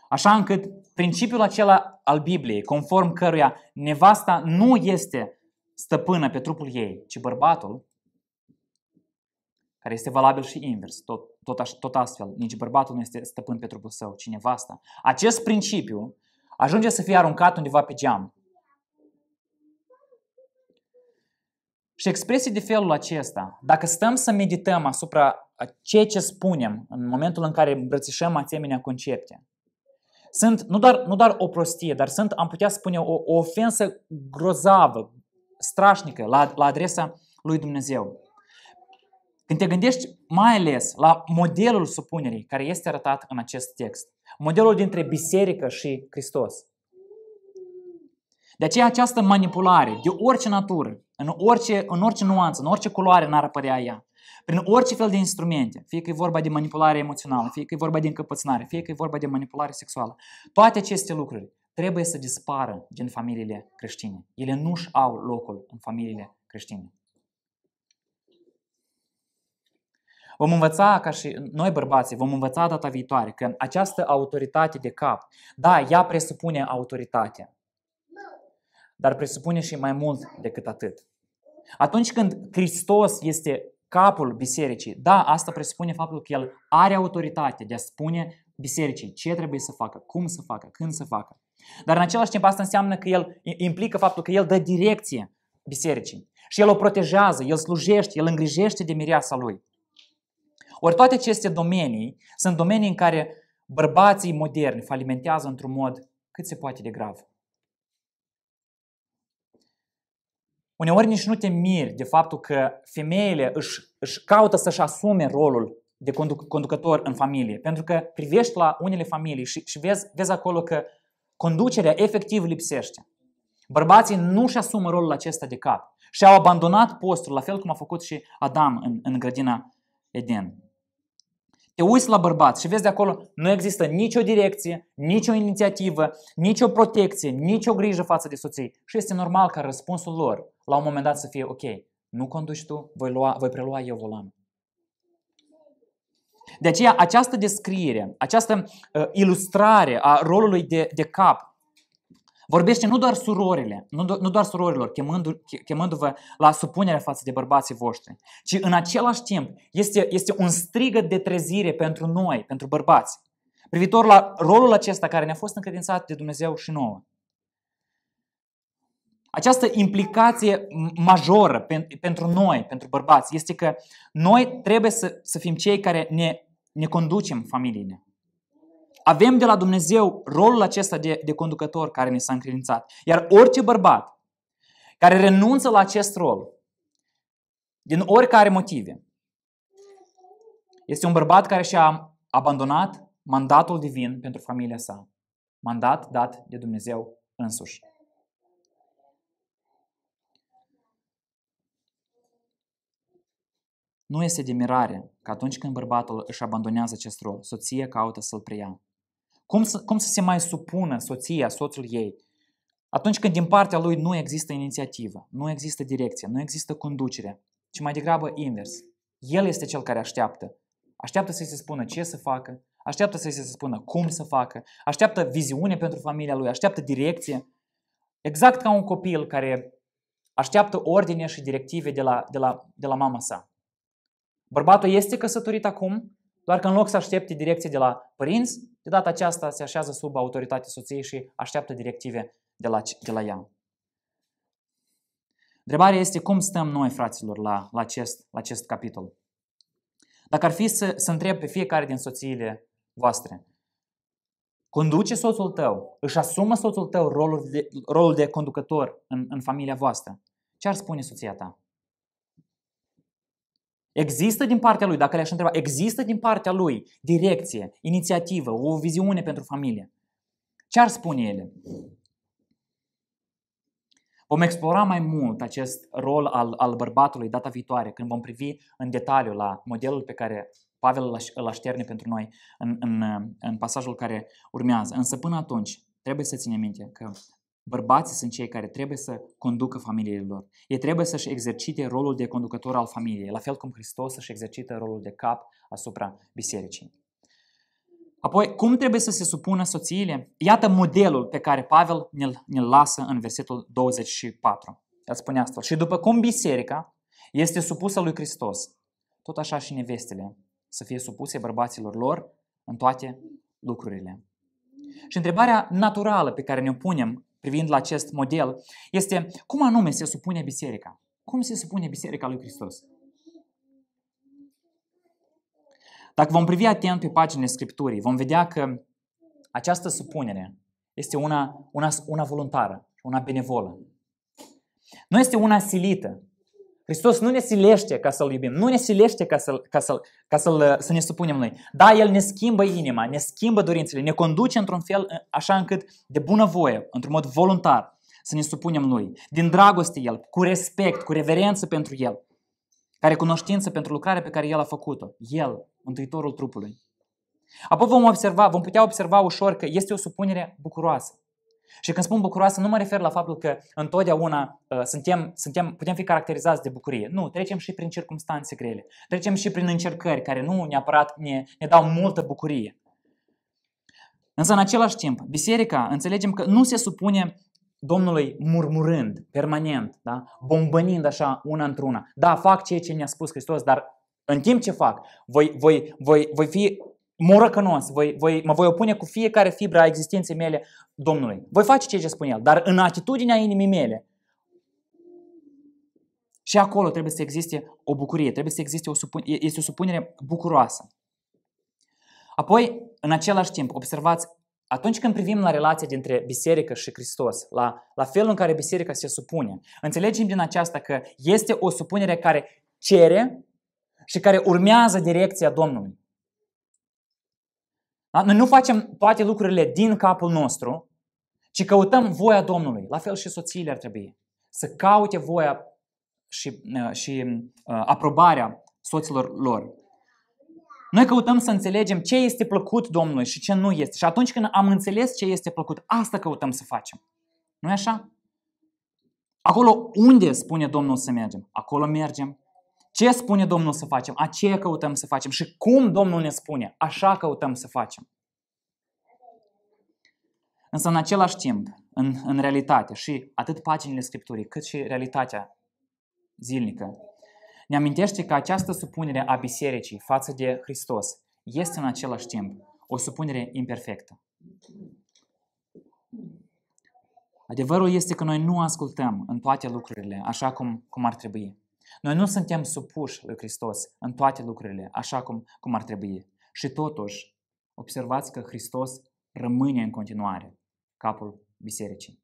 Așa încât principiul acela al Bibliei, conform căruia nevasta nu este stăpână pe trupul ei, ci bărbatul, care este valabil și invers, tot, tot, tot astfel, nici bărbatul nu este stăpân pe trupul său, ci nevasta. Acest principiu ajunge să fie aruncat undeva pe geam. Și expresii de felul acesta, dacă stăm să medităm asupra ceea ce spunem în momentul în care îmbrățișăm asemenea concepte. Sunt nu doar, nu doar o prostie, dar sunt, am putea spune, o, o ofensă grozavă, strașnică la, la adresa lui Dumnezeu. Când te gândești mai ales la modelul supunerii care este arătat în acest text, modelul dintre biserică și Hristos. De aceea această manipulare de orice natură, în orice, în orice nuanță, în orice culoare n-ar apărea ea, prin orice fel de instrumente, fie că e vorba de manipulare emoțională, fie că e vorba de încăpățânare, fie că e vorba de manipulare sexuală, toate aceste lucruri trebuie să dispară din familiile creștine. Ele nu-și au locul în familiile creștine. Vom învăța, ca și noi bărbații, vom învăța data viitoare că această autoritate de cap, da, ea presupune autoritate, dar presupune și mai mult decât atât. Atunci când Hristos este capul bisericii. Da, asta presupune faptul că el are autoritate de a spune bisericii ce trebuie să facă, cum să facă, când să facă. Dar în același timp asta înseamnă că el implică faptul că el dă direcție bisericii și el o protejează, el slujește, el îngrijește de mireasa lui. Ori toate aceste domenii sunt domenii în care bărbații moderni falimentează într-un mod cât se poate de grav. Uneori nici nu te miri de faptul că femeile își, își caută să-și asume rolul de conduc- conducător în familie. Pentru că privești la unele familii și, și vezi, vezi acolo că conducerea efectiv lipsește. Bărbații nu și asumă rolul acesta de cap și au abandonat postul, la fel cum a făcut și Adam în, în grădina Eden. Te uiți la bărbați și vezi de acolo, nu există nicio direcție, nicio inițiativă, nicio protecție, nicio grijă față de soții. Și este normal ca răspunsul lor la un moment dat să fie, ok, nu conduci tu, voi, lua, voi prelua eu volanul. De aceea, această descriere, această uh, ilustrare a rolului de, de cap vorbește nu doar surorile, nu, do- nu doar surorilor, chemându- chemându-vă la supunerea față de bărbații voștri, ci în același timp este, este un strigăt de trezire pentru noi, pentru bărbați, privitor la rolul acesta care ne-a fost încredințat de Dumnezeu și nouă. Această implicație majoră pentru noi, pentru bărbați, este că noi trebuie să, să fim cei care ne, ne conducem familiile. Avem de la Dumnezeu rolul acesta de, de conducător care ne s-a încredințat. Iar orice bărbat care renunță la acest rol, din oricare motive, este un bărbat care și-a abandonat mandatul divin pentru familia sa, mandat dat de Dumnezeu însuși. Nu este de mirare că atunci când bărbatul își abandonează acest rol, soția caută să-l preia. Cum să, cum să se mai supună soția, soțul ei, atunci când din partea lui nu există inițiativă, nu există direcție, nu există conducere, ci mai degrabă invers. El este cel care așteaptă. Așteaptă să-i se spună ce să facă, așteaptă să-i se spună cum să facă, așteaptă viziune pentru familia lui, așteaptă direcție. Exact ca un copil care așteaptă ordine și directive de la, de la, de la mama sa. Bărbatul este căsătorit acum, doar că în loc să aștepte direcție de la părinți, de data aceasta se așează sub autoritatea soției și așteaptă directive de la, de la ea. Întrebarea este cum stăm noi, fraților, la, la, acest, la acest capitol. Dacă ar fi să, să întreb pe fiecare din soțiile voastre, conduce soțul tău, își asumă soțul tău rolul de, rolul de conducător în, în familia voastră, ce ar spune soția ta? Există din partea lui, dacă le-aș întreba, există din partea lui direcție, inițiativă, o viziune pentru familie? Ce ar spune ele? Vom explora mai mult acest rol al, al bărbatului data viitoare, când vom privi în detaliu la modelul pe care Pavel îl așterne pentru noi în, în, în pasajul care urmează. Însă până atunci trebuie să ținem minte că bărbații sunt cei care trebuie să conducă familiile lor. Ei trebuie să-și exercite rolul de conducător al familiei, la fel cum Hristos să-și exercită rolul de cap asupra bisericii. Apoi, cum trebuie să se supună soțiile? Iată modelul pe care Pavel ne-l, ne lasă în versetul 24. El spune astfel. Și după cum biserica este supusă lui Hristos, tot așa și nevestele să fie supuse bărbaților lor în toate lucrurile. Și întrebarea naturală pe care ne punem privind la acest model, este cum anume se supune biserica. Cum se supune biserica lui Hristos? Dacă vom privi atent pe paginile Scripturii, vom vedea că această supunere este una, una, una voluntară, una benevolă. Nu este una silită, Hristos nu ne silește ca să-L iubim, nu ne silește ca, să ca, să ca să să ne supunem Lui. Da, El ne schimbă inima, ne schimbă dorințele, ne conduce într-un fel așa încât de bunăvoie, într-un mod voluntar, să ne supunem Lui. Din dragoste El, cu respect, cu reverență pentru El, care cunoștință pentru lucrarea pe care El a făcut-o. El, Mântuitorul trupului. Apoi vom, observa, vom putea observa ușor că este o supunere bucuroasă. Și când spun bucuroasă, nu mă refer la faptul că întotdeauna uh, suntem, suntem, putem fi caracterizați de bucurie. Nu, trecem și prin circunstanțe grele. Trecem și prin încercări care nu neapărat ne, ne dau multă bucurie. Însă, în același timp, biserica, înțelegem că nu se supune Domnului murmurând, permanent, da? bombănind așa una într-una. Da, fac ceea ce ne-a spus Hristos, dar în timp ce fac, voi, voi, voi, voi fi morăcănos, voi, voi, mă voi opune cu fiecare fibra a existenței mele Domnului. Voi face ceea ce spune El, dar în atitudinea inimii mele, și acolo trebuie să existe o bucurie, trebuie să existe o, supun- este o supunere bucuroasă. Apoi, în același timp, observați, atunci când privim la relația dintre biserică și Hristos, la, la felul în care biserica se supune, înțelegem din aceasta că este o supunere care cere și care urmează direcția Domnului. Da? Noi nu facem toate lucrurile din capul nostru, ci căutăm voia Domnului. La fel și soțiile ar trebui să caute voia și, uh, și uh, aprobarea soților lor. Noi căutăm să înțelegem ce este plăcut Domnului și ce nu este. Și atunci când am înțeles ce este plăcut, asta căutăm să facem. nu e așa? Acolo unde spune Domnul să mergem, acolo mergem. Ce spune Domnul să facem? A ce căutăm să facem? Și cum Domnul ne spune? Așa căutăm să facem. Însă în același timp, în, în realitate, și atât paginile Scripturii, cât și realitatea zilnică, ne amintește că această supunere a bisericii față de Hristos este în același timp o supunere imperfectă. Adevărul este că noi nu ascultăm în toate lucrurile așa cum, cum ar trebui. Noi nu suntem supuși lui Hristos în toate lucrurile, așa cum, cum ar trebui. Și totuși, observați că Hristos rămâne în continuare capul bisericii.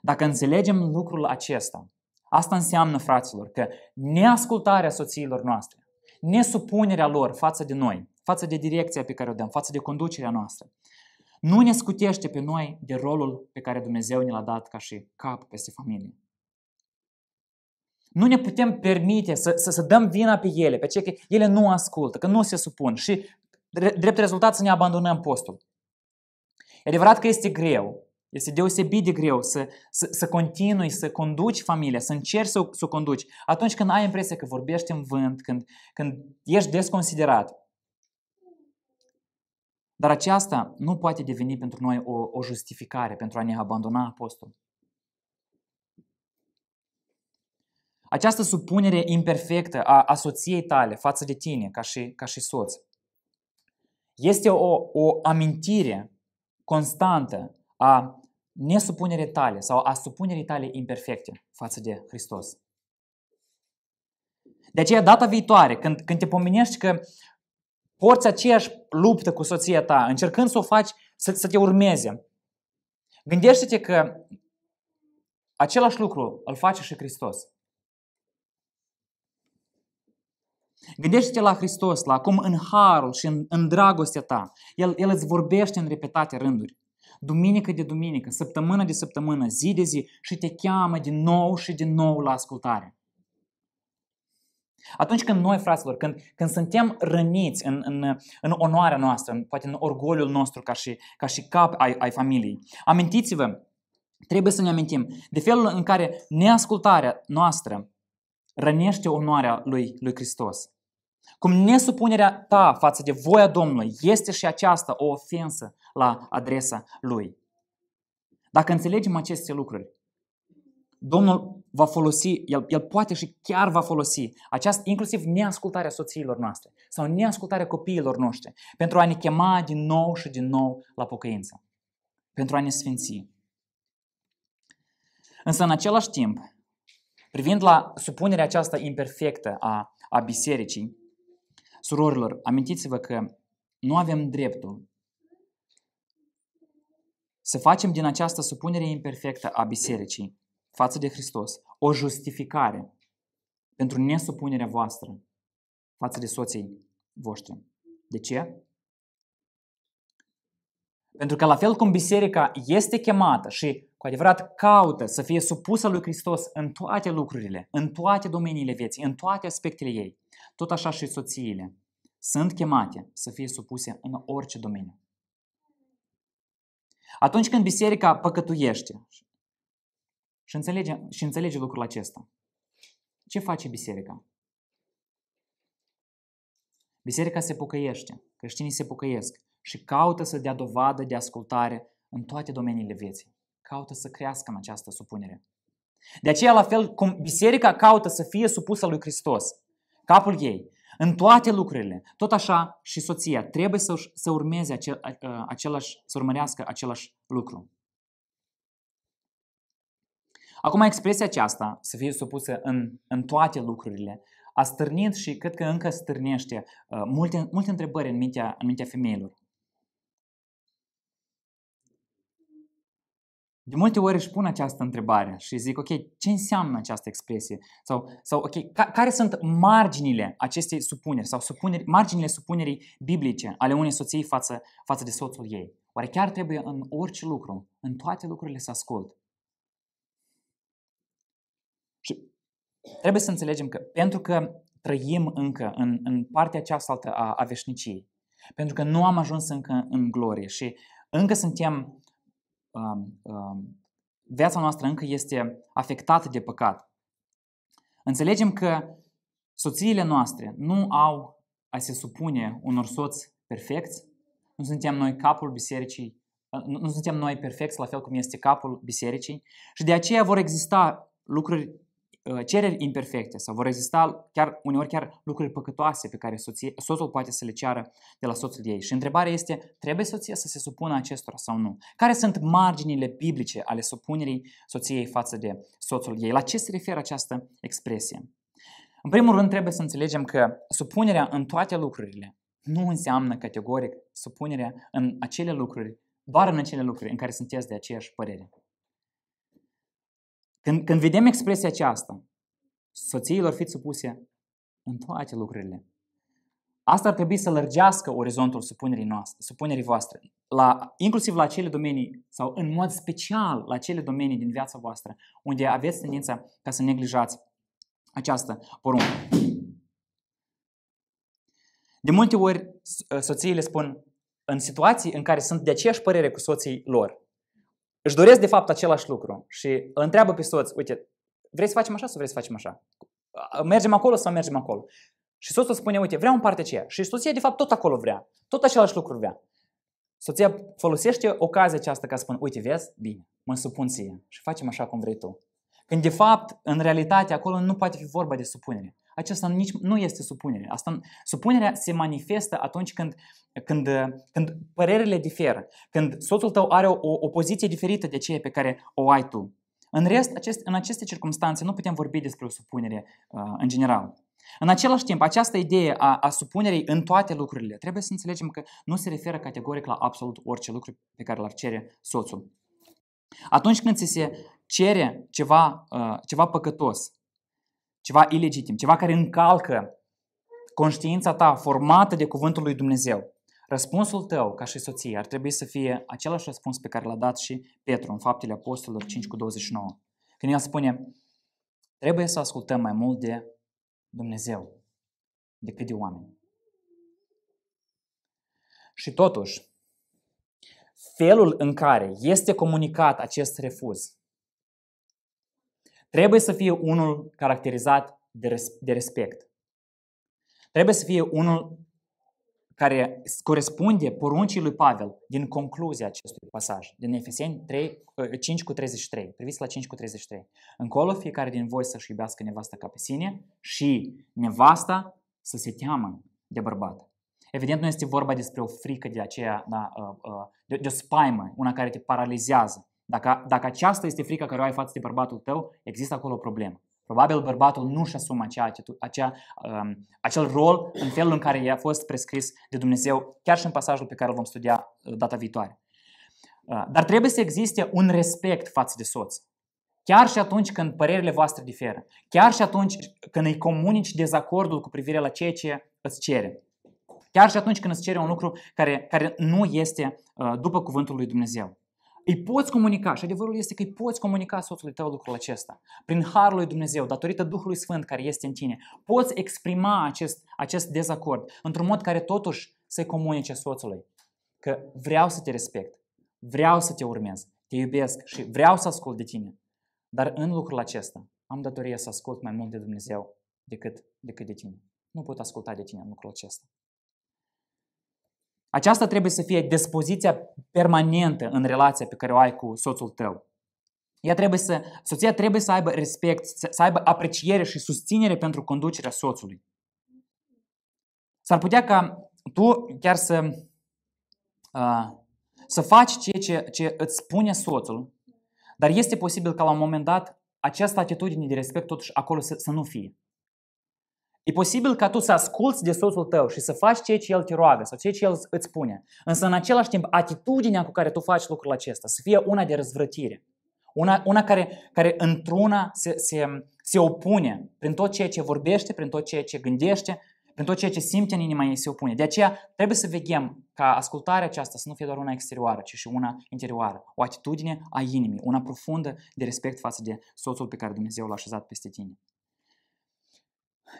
Dacă înțelegem lucrul acesta, asta înseamnă, fraților, că neascultarea soțiilor noastre, nesupunerea lor față de noi, față de direcția pe care o dăm, față de conducerea noastră, nu ne scutește pe noi de rolul pe care Dumnezeu ne l-a dat ca și cap peste familie. Nu ne putem permite să, să, să dăm vina pe ele, pe cei că ele nu ascultă, că nu se supun și drept rezultat să ne abandonăm postul. E adevărat că este greu, este deosebit de greu să, să, să continui, să conduci familia, să încerci să, să o conduci. Atunci când ai impresia că vorbești în vânt, când, când ești desconsiderat. Dar aceasta nu poate deveni pentru noi o, o justificare pentru a ne abandona apostol. această supunere imperfectă a, a soției tale față de tine ca și, ca și soț este o, o amintire constantă a nesupunerii tale sau a supunerii tale imperfecte față de Hristos. De aceea, data viitoare, când, când te pomenești că porți aceeași luptă cu soția ta, încercând să o faci să, să te urmeze, gândește-te că același lucru îl face și Hristos. Gândește-te la Hristos, la cum în harul și în, în dragostea ta, el, el îți vorbește în repetate rânduri. Duminică de duminică, săptămână de săptămână, zi de zi și te cheamă din nou și din nou la ascultare. Atunci când noi, fraților, când, când suntem răniți în, în, în onoarea noastră, în, poate în orgoliul nostru ca și, ca și cap ai, ai familiei, amintiți-vă, trebuie să ne amintim de felul în care neascultarea noastră rănește onoarea lui, lui Hristos. Cum nesupunerea ta față de voia Domnului este și aceasta o ofensă la adresa Lui. Dacă înțelegem aceste lucruri, Domnul va folosi, el, el poate și chiar va folosi această, inclusiv neascultarea soțiilor noastre sau neascultarea copiilor noștri pentru a ne chema din nou și din nou la pocăință, pentru a ne sfinți. Însă în același timp, privind la supunerea aceasta imperfectă a, a bisericii, Surorilor, amintiți-vă că nu avem dreptul să facem din această supunere imperfectă a bisericii față de Hristos o justificare pentru nesupunerea voastră față de soții voștri. De ce? Pentru că la fel cum biserica este chemată și cu adevărat caută să fie supusă lui Hristos în toate lucrurile, în toate domeniile vieții, în toate aspectele ei, tot așa și soțiile sunt chemate să fie supuse în orice domeniu. Atunci când biserica păcătuiește și înțelege, și înțelege lucrul acesta, ce face biserica? Biserica se pocăiește, creștinii se pocăiesc și caută să dea dovadă de ascultare în toate domeniile vieții. Caută să crească în această supunere. De aceea, la fel cum biserica caută să fie supusă lui Hristos, capul ei, în toate lucrurile. Tot așa și soția trebuie să, să urmeze acel, același, să urmărească același lucru. Acum, expresia aceasta, să fie supusă în, în toate lucrurile, a stârnit și cred că încă stârnește uh, multe, multe întrebări în mintea, în mintea femeilor. De multe ori își pun această întrebare și zic, ok, ce înseamnă această expresie? Sau, sau ok, ca, care sunt marginile acestei supuneri sau supuneri, marginile supunerii biblice ale unei soții față, față de soțul ei? Oare chiar trebuie în orice lucru, în toate lucrurile să ascult? Și trebuie să înțelegem că pentru că trăim încă în, în partea cealaltă a, a veșniciei, pentru că nu am ajuns încă în glorie și încă suntem Um, um, viața noastră încă este afectată de păcat. Înțelegem că soțiile noastre nu au a se supune unor soți perfecți, nu suntem noi capul bisericii, uh, nu suntem noi perfecți la fel cum este capul bisericii și de aceea vor exista lucruri Uh, cereri imperfecte sau vor rezista chiar uneori chiar lucruri păcătoase pe care soție, soțul poate să le ceară de la soțul ei. Și întrebarea este, trebuie soția să se supună acestora sau nu? Care sunt marginile biblice ale supunerii soției față de soțul ei? La ce se referă această expresie? În primul rând trebuie să înțelegem că supunerea în toate lucrurile nu înseamnă categoric supunerea în acele lucruri, doar în acele lucruri în care sunteți de aceeași părere. Când, când vedem expresia aceasta, soțiilor fiți supuse în toate lucrurile. Asta ar trebui să lărgească orizontul supunerii, noastre, supunerii voastre, la, inclusiv la acele domenii sau în mod special la acele domenii din viața voastră unde aveți tendința ca să neglijați această poruncă. De multe ori soțiile spun în situații în care sunt de aceeași părere cu soții lor, își doresc de fapt același lucru și întreabă pe soț, uite, vrei să facem așa sau vrei să facem așa? Mergem acolo sau mergem acolo? Și soțul spune, uite, vreau în partea aceea. Și soția de fapt tot acolo vrea, tot același lucru vrea. Soția folosește ocazia aceasta ca să spun, uite, vezi, bine, mă supun ție și facem așa cum vrei tu. Când de fapt, în realitate, acolo nu poate fi vorba de supunere aceasta nici nu este supunere. Asta, supunerea se manifestă atunci când, când, când părerile diferă, când soțul tău are o, o poziție diferită de ceea pe care o ai tu. În rest, acest, în aceste circunstanțe nu putem vorbi despre o supunere uh, în general. În același timp, această idee a, a supunerii în toate lucrurile trebuie să înțelegem că nu se referă categoric la absolut orice lucru pe care l-ar cere soțul. Atunci când ți se cere ceva, uh, ceva păcătos, ceva ilegitim, ceva care încalcă conștiința ta formată de cuvântul lui Dumnezeu, răspunsul tău ca și soție ar trebui să fie același răspuns pe care l-a dat și Petru în Faptele Apostolilor 5 cu 29. Când el spune, trebuie să ascultăm mai mult de Dumnezeu decât de oameni. Și totuși, felul în care este comunicat acest refuz trebuie să fie unul caracterizat de, respect. Trebuie să fie unul care corespunde poruncii lui Pavel din concluzia acestui pasaj, din Efeseni 3, 5 eh, cu 33. Priviți la 5 cu 33. Încolo, fiecare din voi să-și iubească nevasta ca pe sine și nevasta să se teamă de bărbat. Evident, nu este vorba despre o frică de aceea, da, uh, uh, de, de o spaimă, una care te paralizează. Dacă, dacă aceasta este frica care o ai față de bărbatul tău, există acolo o problemă. Probabil bărbatul nu își asumă acea, acea, um, acel rol în felul în care i-a fost prescris de Dumnezeu, chiar și în pasajul pe care îl vom studia uh, data viitoare. Uh, dar trebuie să existe un respect față de soț. Chiar și atunci când părerile voastre diferă. Chiar și atunci când îi comunici dezacordul cu privire la ceea ce îți cere. Chiar și atunci când îți cere un lucru care, care nu este uh, după cuvântul lui Dumnezeu. Îi poți comunica și adevărul este că îi poți comunica soțului tău lucrul acesta. Prin harul lui Dumnezeu, datorită Duhului Sfânt care este în tine, poți exprima acest, acest dezacord într-un mod care totuși să-i comunice soțului că vreau să te respect, vreau să te urmez, te iubesc și vreau să ascult de tine. Dar în lucrul acesta am datoria să ascult mai mult de Dumnezeu decât, decât de tine. Nu pot asculta de tine în lucrul acesta. Aceasta trebuie să fie dispoziția permanentă în relația pe care o ai cu soțul tău. Ea trebuie să, soția trebuie să aibă respect, să aibă apreciere și susținere pentru conducerea soțului. S-ar putea ca tu chiar să, uh, să faci ceea ce, ce îți spune soțul, dar este posibil ca la un moment dat această atitudine de respect totuși acolo să, să nu fie. E posibil ca tu să asculți de soțul tău și să faci ceea ce el te roagă sau ceea ce el îți spune. Însă în același timp, atitudinea cu care tu faci lucrul acesta să fie una de răzvrătire. Una, una care, care într-una se, se, se opune prin tot ceea ce vorbește, prin tot ceea ce gândește, prin tot ceea ce simte în inima ei se opune. De aceea trebuie să veghem ca ascultarea aceasta să nu fie doar una exterioară, ci și una interioară. O atitudine a inimii, una profundă de respect față de soțul pe care Dumnezeu l-a așezat peste tine.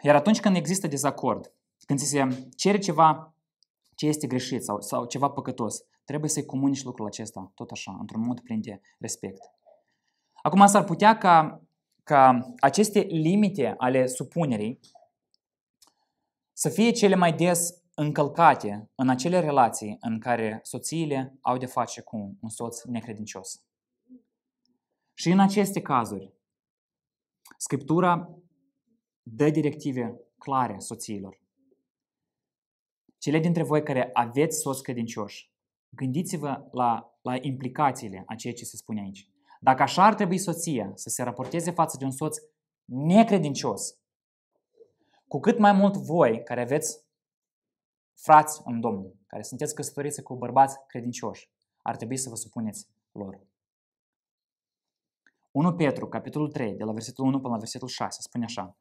Iar atunci când există dezacord, când ți se cere ceva ce este greșit sau, sau ceva păcătos, trebuie să-i comunici lucrul acesta, tot așa, într-un mod plin de respect. Acum s-ar putea ca, ca aceste limite ale supunerii să fie cele mai des încălcate în acele relații în care soțiile au de face cu un soț necredincios. Și în aceste cazuri, Scriptura dă directive clare soțiilor. Cele dintre voi care aveți soți credincioși, gândiți-vă la, la implicațiile a ceea ce se spune aici. Dacă așa ar trebui soția să se raporteze față de un soț necredincios, cu cât mai mult voi care aveți frați în Domnul, care sunteți căsătoriți cu bărbați credincioși, ar trebui să vă supuneți lor. 1 Petru, capitolul 3, de la versetul 1 până la versetul 6, spune așa.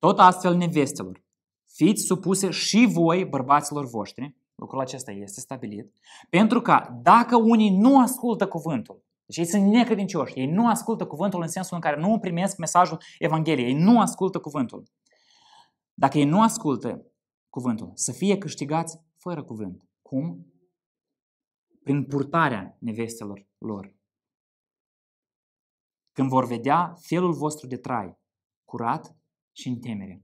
Tot astfel nevestelor, fiți supuse și voi bărbaților voștri, lucrul acesta este stabilit, pentru că dacă unii nu ascultă cuvântul, deci ei sunt necredincioși, ei nu ascultă cuvântul în sensul în care nu primesc mesajul Evangheliei, ei nu ascultă cuvântul. Dacă ei nu ascultă cuvântul, să fie câștigați fără cuvânt. Cum? Prin purtarea nevestelor lor. Când vor vedea felul vostru de trai, curat și în temere.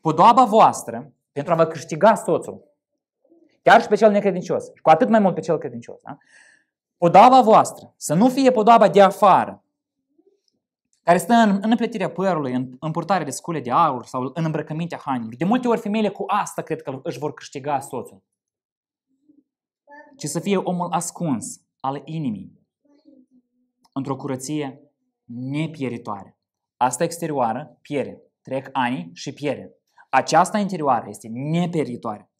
Podoaba voastră, pentru a vă câștiga soțul, chiar și pe cel necredincios, și cu atât mai mult pe cel credincios, da? podoaba voastră, să nu fie podoaba de afară, care stă în, în împletirea părului, în, în purtare de scule de aur sau în îmbrăcămintea hainelor. De multe ori femeile cu asta cred că își vor câștiga soțul. Ci să fie omul ascuns al inimii într-o curăție nepieritoare. Asta exterioară piere. Trec ani și piere. Aceasta interioară este neperitoare.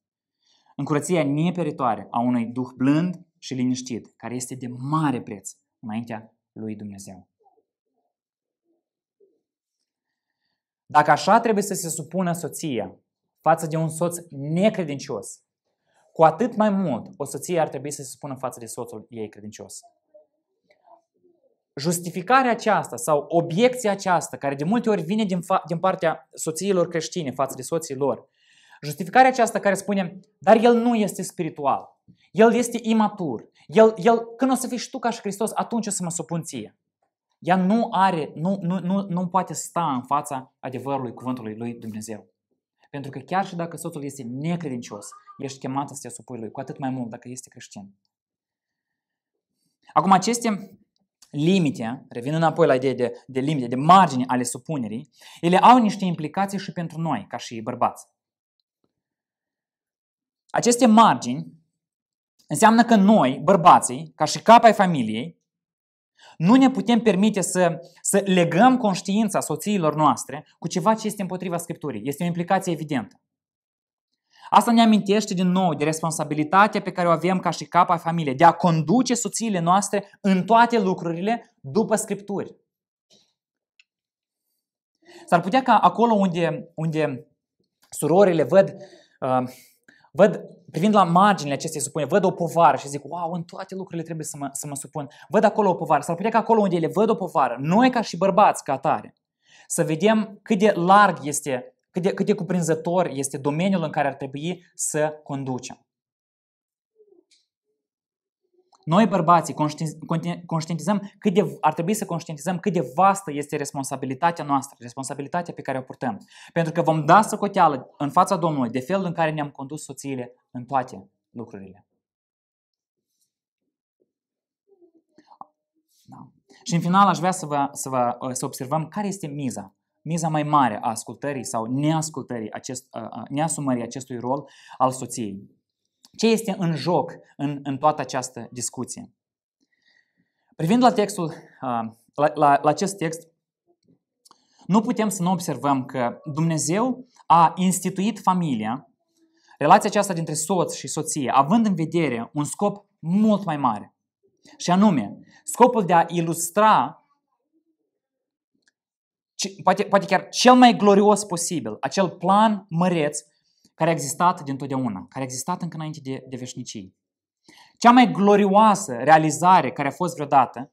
Încurăția neperitoare a unui duh blând și liniștit, care este de mare preț înaintea lui Dumnezeu. Dacă așa trebuie să se supună soția față de un soț necredincios, cu atât mai mult o soție ar trebui să se supună față de soțul ei credincios justificarea aceasta sau obiecția aceasta, care de multe ori vine din, fa- din partea soțiilor creștine față de soții lor, justificarea aceasta care spune, dar el nu este spiritual, el este imatur, el, el când o să fii și tu ca și Hristos, atunci o să mă supun ție. Ea nu are, nu, nu, nu, nu poate sta în fața adevărului cuvântului lui Dumnezeu. Pentru că chiar și dacă soțul este necredincios, ești chemat să te supui lui, cu atât mai mult dacă este creștin. Acum, aceste limite, revin înapoi la ideea de, de limite, de margini ale supunerii, ele au niște implicații și pentru noi, ca și bărbați. Aceste margini înseamnă că noi, bărbații, ca și cap ai familiei, nu ne putem permite să, să legăm conștiința soțiilor noastre cu ceva ce este împotriva Scripturii. Este o implicație evidentă. Asta ne amintește din nou de responsabilitatea pe care o avem ca și capa a de a conduce soțiile noastre în toate lucrurile după Scripturi. S-ar putea ca acolo unde, unde surorile văd, uh, văd, privind la marginile acestei supune, văd o povară și zic, wow, în toate lucrurile trebuie să mă, să mă supun. Văd acolo o povară. S-ar putea ca acolo unde ele văd o povară, noi ca și bărbați, ca atare, să vedem cât de larg este cât de, cât de cuprinzător este domeniul în care ar trebui să conducem. Noi, bărbații, conștientizăm cât de, ar trebui să conștientizăm cât de vastă este responsabilitatea noastră, responsabilitatea pe care o purtăm. Pentru că vom da socoteală în fața Domnului de felul în care ne-am condus soțiile în toate lucrurile. Da. Și în final aș vrea să, vă, să, vă, să observăm care este miza miza mai mare a ascultării sau neascultării, acest, neasumării acestui rol al soției. Ce este în joc în, în toată această discuție? Privind la textul, la, la, la acest text, nu putem să nu observăm că Dumnezeu a instituit familia, relația aceasta dintre soț și soție, având în vedere un scop mult mai mare. Și anume, scopul de a ilustra poate, poate chiar cel mai glorios posibil, acel plan măreț care a existat dintotdeauna, care a existat încă înainte de, de veșnicii. Cea mai glorioasă realizare care a fost vreodată,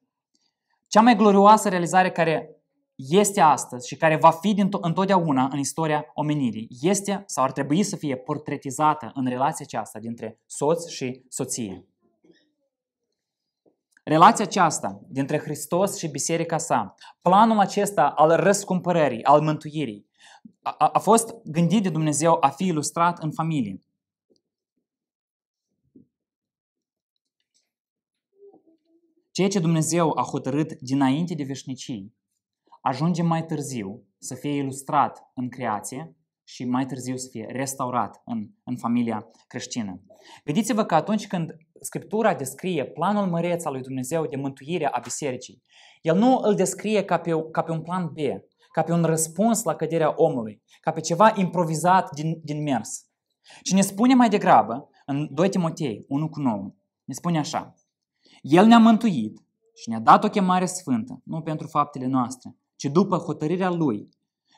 cea mai glorioasă realizare care este astăzi și care va fi întotdeauna în istoria omenirii, este sau ar trebui să fie portretizată în relația aceasta dintre soț și soție. Relația aceasta dintre Hristos și biserica sa, planul acesta al răscumpărării, al mântuirii, a, a fost gândit de Dumnezeu a fi ilustrat în familie. Ceea ce Dumnezeu a hotărât dinainte de veșnicii ajunge mai târziu să fie ilustrat în creație și mai târziu să fie restaurat în, în familia creștină. Gândiți-vă că atunci când Scriptura descrie planul măreț al lui Dumnezeu de mântuire a bisericii. El nu îl descrie ca pe, ca pe un plan B, ca pe un răspuns la căderea omului, ca pe ceva improvizat din, din mers. Și ne spune mai degrabă, în 2 Timotei 1 cu 9, ne spune așa, El ne-a mântuit și ne-a dat o chemare sfântă, nu pentru faptele noastre, ci după hotărârea Lui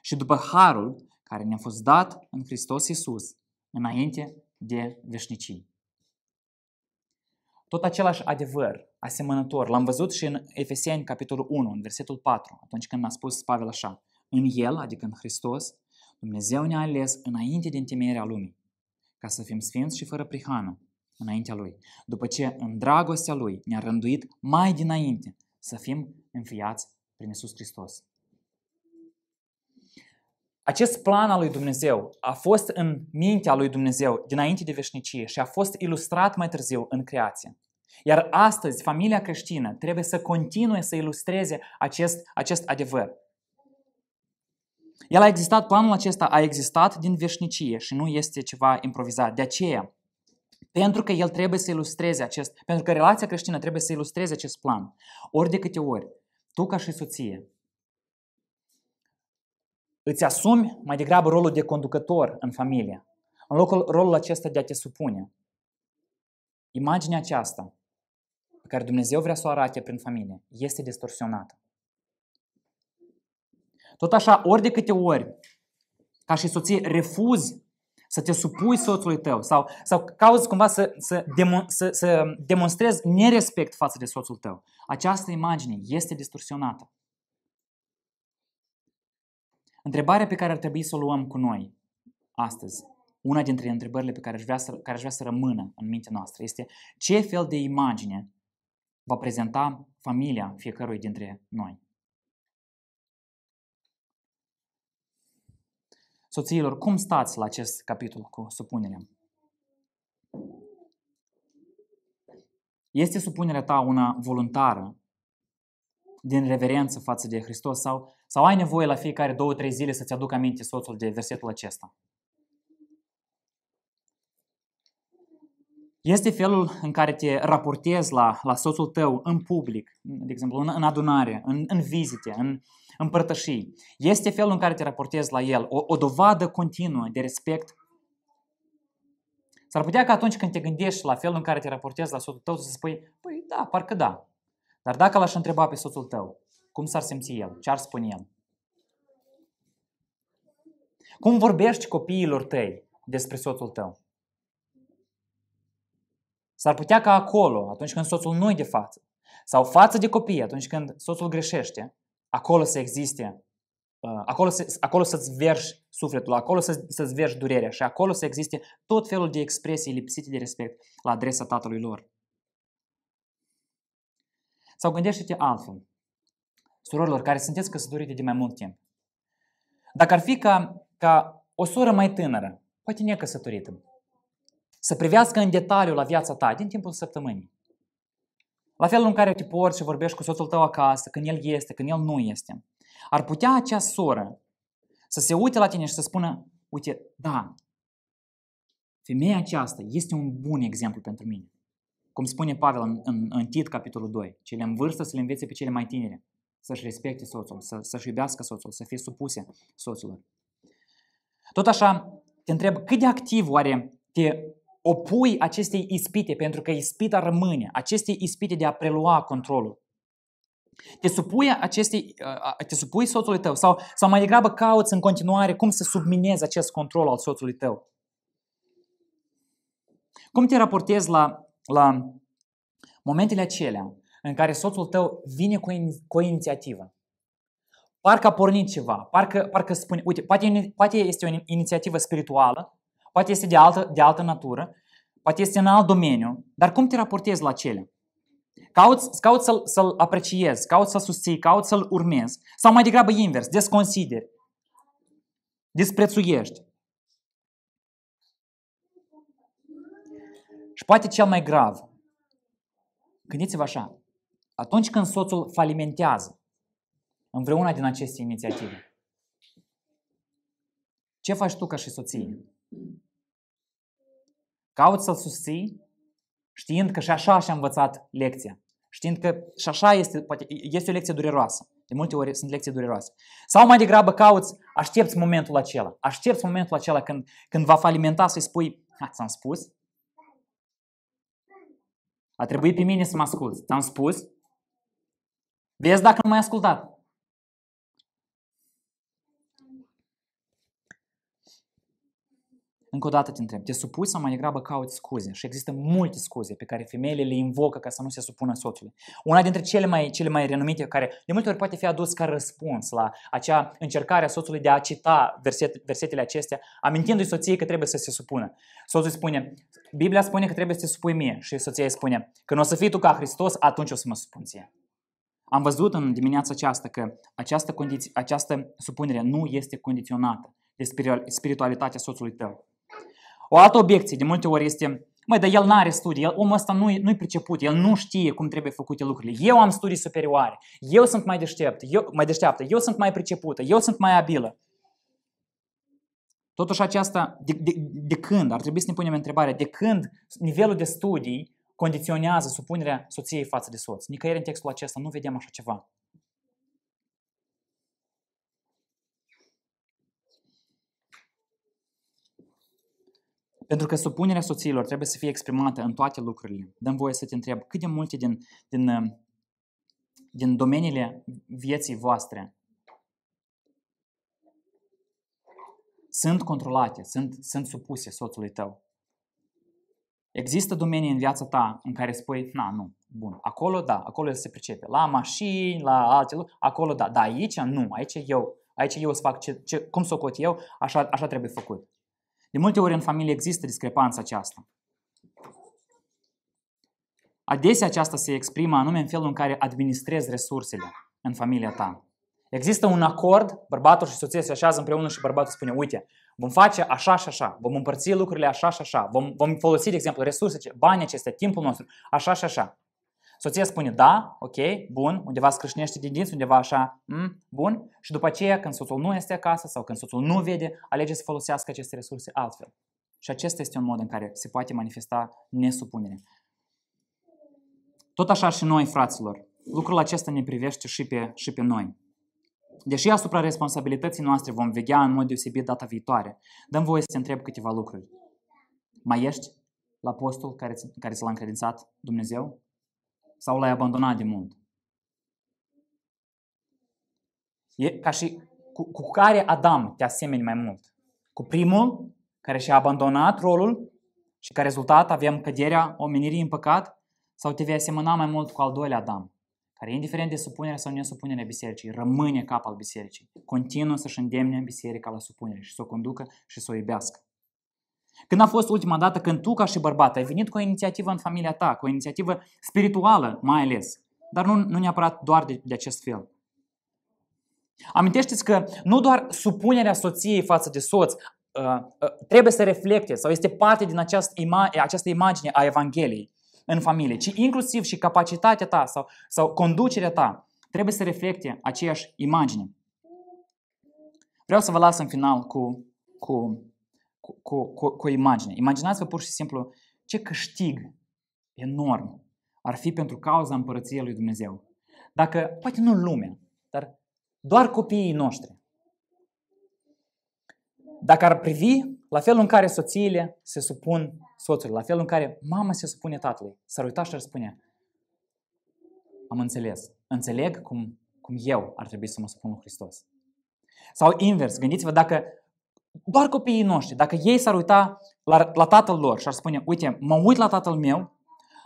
și după harul care ne-a fost dat în Hristos Isus, înainte de veșnicii. Tot același adevăr asemănător l-am văzut și în Efeseni, capitolul 1, în versetul 4, atunci când a spus Pavel așa, în El, adică în Hristos, Dumnezeu ne-a ales înainte de întemeierea lumii, ca să fim sfinți și fără prihană înaintea Lui, după ce în dragostea Lui ne-a rânduit mai dinainte să fim înfiați prin Iisus Hristos. Acest plan al lui Dumnezeu a fost în mintea lui Dumnezeu dinainte de veșnicie și a fost ilustrat mai târziu în creație. Iar astăzi, familia creștină trebuie să continue să ilustreze acest, acest adevăr. El a existat, planul acesta a existat din veșnicie și nu este ceva improvizat. De aceea, pentru că el trebuie să ilustreze acest, pentru că relația creștină trebuie să ilustreze acest plan. Ori de câte ori, tu ca și soție îți asumi mai degrabă rolul de conducător în familie, în locul rolul acesta de a te supune. Imaginea aceasta pe care Dumnezeu vrea să o arate prin familie este distorsionată. Tot așa, ori de câte ori, ca și soție, refuzi să te supui soțului tău sau, sau cauți cumva să, să, demon, să, să demonstrezi nerespect față de soțul tău. Această imagine este distorsionată. Întrebarea pe care ar trebui să o luăm cu noi astăzi, una dintre întrebările pe care aș vrea să, care aș vrea să rămână în mintea noastră este ce fel de imagine va prezenta familia fiecărui dintre noi. Soțiilor, cum stați la acest capitol cu supunerea? Este supunerea ta una voluntară din reverență față de Hristos sau, sau ai nevoie la fiecare două, trei zile să-ți aduc aminte soțul de versetul acesta? Este felul în care te raportezi la, la soțul tău în public, de exemplu, în, în adunare, în, în vizite, în împărtășii. Este felul în care te raportezi la el, o, o dovadă continuă de respect S-ar putea că atunci când te gândești la felul în care te raportezi la soțul tău să spui, păi da, parcă da. Dar dacă l-aș întreba pe soțul tău, cum s-ar simți el? Ce ar spune el? Cum vorbești copiilor tăi despre soțul tău? S-ar putea ca acolo, atunci când soțul nu-i de față, sau față de copii, atunci când soțul greșește, acolo să existe, uh, acolo, să, acolo să-ți vergi sufletul, acolo să, să-ți vergi durerea și acolo să existe tot felul de expresii lipsite de respect la adresa tatălui lor. Sau gândește-te altfel. Surorilor care sunteți căsătorite de mai mult timp. Dacă ar fi ca, ca o soră mai tânără, poate necăsătorită, să privească în detaliu la viața ta din timpul săptămânii. La felul în care te porți și vorbești cu soțul tău acasă, când el este, când el nu este. Ar putea acea soră să se uite la tine și să spună, uite, da, femeia aceasta este un bun exemplu pentru mine. Cum spune Pavel în, în, în Tit, capitolul 2, cele în vârstă să le învețe pe cele mai tinere, să-și respecte soțul, să, să-și iubească soțul, să fie supuse soților. Tot așa, te întreb, cât de activ oare te opui acestei ispite, pentru că ispita rămâne, acestei ispite de a prelua controlul. Te supui, acestei, te supui soțului tău sau, sau mai degrabă cauți în continuare cum să subminezi acest control al soțului tău. Cum te raportezi la la momentele acelea în care soțul tău vine cu, in, cu o inițiativă. Parcă a pornit ceva, parcă, parcă spune, uite, poate, poate este o inițiativă spirituală, poate este de altă, de altă natură, poate este în alt domeniu, dar cum te raportezi la cele? Cauți, cauți să-l, să-l apreciezi, cauți să-l susții, cauți să-l urmezi, sau mai degrabă invers, desconsideri, disprețuiești. Și poate cel mai grav, gândiți-vă așa, atunci când soțul falimentează în vreuna din aceste inițiative, ce faci tu ca și soție? Cauți să-l susții știind că și așa și-a învățat lecția. Știind că și așa este, poate, este o lecție dureroasă. De multe ori sunt lecții dureroase. Sau mai degrabă cauți, aștepți momentul acela. Aștepți momentul acela când, când va falimenta să-i spui, ți am spus, a trebuit pe mine să mă asculți. Ți-am spus. Vezi dacă nu m-ai ascultat. Încă o dată te întreb, te supui sau mai degrabă cauți scuze? Și există multe scuze pe care femeile le invocă ca să nu se supună soțului. Una dintre cele mai, cele mai renumite, care de multe ori poate fi adus ca răspuns la acea încercare a soțului de a cita verset, versetele acestea, amintindu-i soției că trebuie să se supună. Soțul spune, Biblia spune că trebuie să te supui mie și soția îi spune, nu o să fii tu ca Hristos, atunci o să mă supun ție. Am văzut în dimineața aceasta că această, condiție, această supunere nu este condiționată de spiritualitatea soțului tău. O altă obiecție de multe ori este, măi, dar el nu are studii, el, omul ăsta nu-i, nu-i priceput, el nu știe cum trebuie făcute lucrurile. Eu am studii superioare, eu sunt mai deștept, eu, mai deșteaptă, eu sunt mai pricepută, eu sunt mai abilă. Totuși aceasta, de, de, de când, ar trebui să ne punem întrebarea, de când nivelul de studii condiționează supunerea soției față de soț? Nicăieri în textul acesta nu vedem așa ceva. Pentru că supunerea soțiilor trebuie să fie exprimată în toate lucrurile. Dăm voie să te întreb cât de multe din, din, uh, din domeniile vieții voastre sunt controlate, sunt, sunt supuse soțului tău. Există domenii în viața ta în care spui, na, nu, bun, acolo da, acolo el se pricepe, la mașini, la alte lucruri, acolo da, dar aici nu, aici eu, aici eu să fac ce, ce, cum să o eu, așa, așa trebuie făcut. De multe ori în familie există discrepanța aceasta. Adesea aceasta se exprimă anume în felul în care administrezi resursele în familia ta. Există un acord, bărbatul și soția se așează împreună și bărbatul spune, uite, vom face așa și așa, vom împărți lucrurile așa și așa, vom, vom folosi, de exemplu, resurse, banii acestea, timpul nostru, așa și așa. Soția spune da, ok, bun, undeva scrâșnește din dinți, undeva așa, mm, bun. Și după aceea, când soțul nu este acasă sau când soțul nu vede, alege să folosească aceste resurse altfel. Și acesta este un mod în care se poate manifesta nesupunere. Tot așa și noi, fraților, lucrul acesta ne privește și pe, și pe noi. Deși asupra responsabilității noastre vom veghea în mod deosebit data viitoare, dăm voie să te întreb câteva lucruri. Mai ești la postul care, care ți l-a încredințat Dumnezeu? sau l-ai abandonat de mult. E ca și cu, cu care Adam te asemeni mai mult. Cu primul, care și-a abandonat rolul și ca rezultat avem căderea omenirii în păcat, sau te vei asemăna mai mult cu al doilea Adam, care indiferent de supunere sau nesupunere bisericii, rămâne cap al bisericii, continuă să-și îndemne biserica la supunere și să o conducă și să o iubească. Când a fost ultima dată când tu, ca și bărbat, ai venit cu o inițiativă în familia ta, cu o inițiativă spirituală mai ales, dar nu, nu neapărat doar de, de acest fel? Amintește-ți că nu doar supunerea soției față de soț uh, uh, trebuie să reflecte sau este parte din această, ima- această imagine a Evangheliei în familie, ci inclusiv și capacitatea ta sau, sau conducerea ta trebuie să reflecte aceeași imagine. Vreau să vă las în final cu, cu cu, cu, cu o imagine. Imaginați-vă pur și simplu ce câștig enorm ar fi pentru cauza împărăției lui Dumnezeu. Dacă, poate nu lumea, dar doar copiii noștri. Dacă ar privi la felul în care soțiile se supun soțului, la felul în care mama se supune tatălui, s-ar uita și ar spune, am înțeles, înțeleg cum, cum eu ar trebui să mă supun lui Hristos. Sau invers, gândiți-vă dacă doar copiii noștri, dacă ei s-ar uita la, la tatăl lor și ar spune, uite, mă uit la tatăl meu,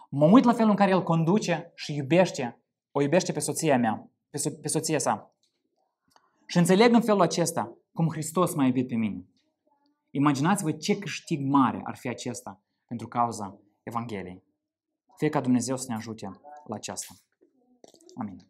mă uit la felul în care el conduce și iubește, o iubește pe soția mea, pe, so- pe soția sa. Și înțeleg în felul acesta cum Hristos m-a iubit pe mine. Imaginați-vă ce câștig mare ar fi acesta pentru cauza Evangheliei. Fie ca Dumnezeu să ne ajute la aceasta. Amin.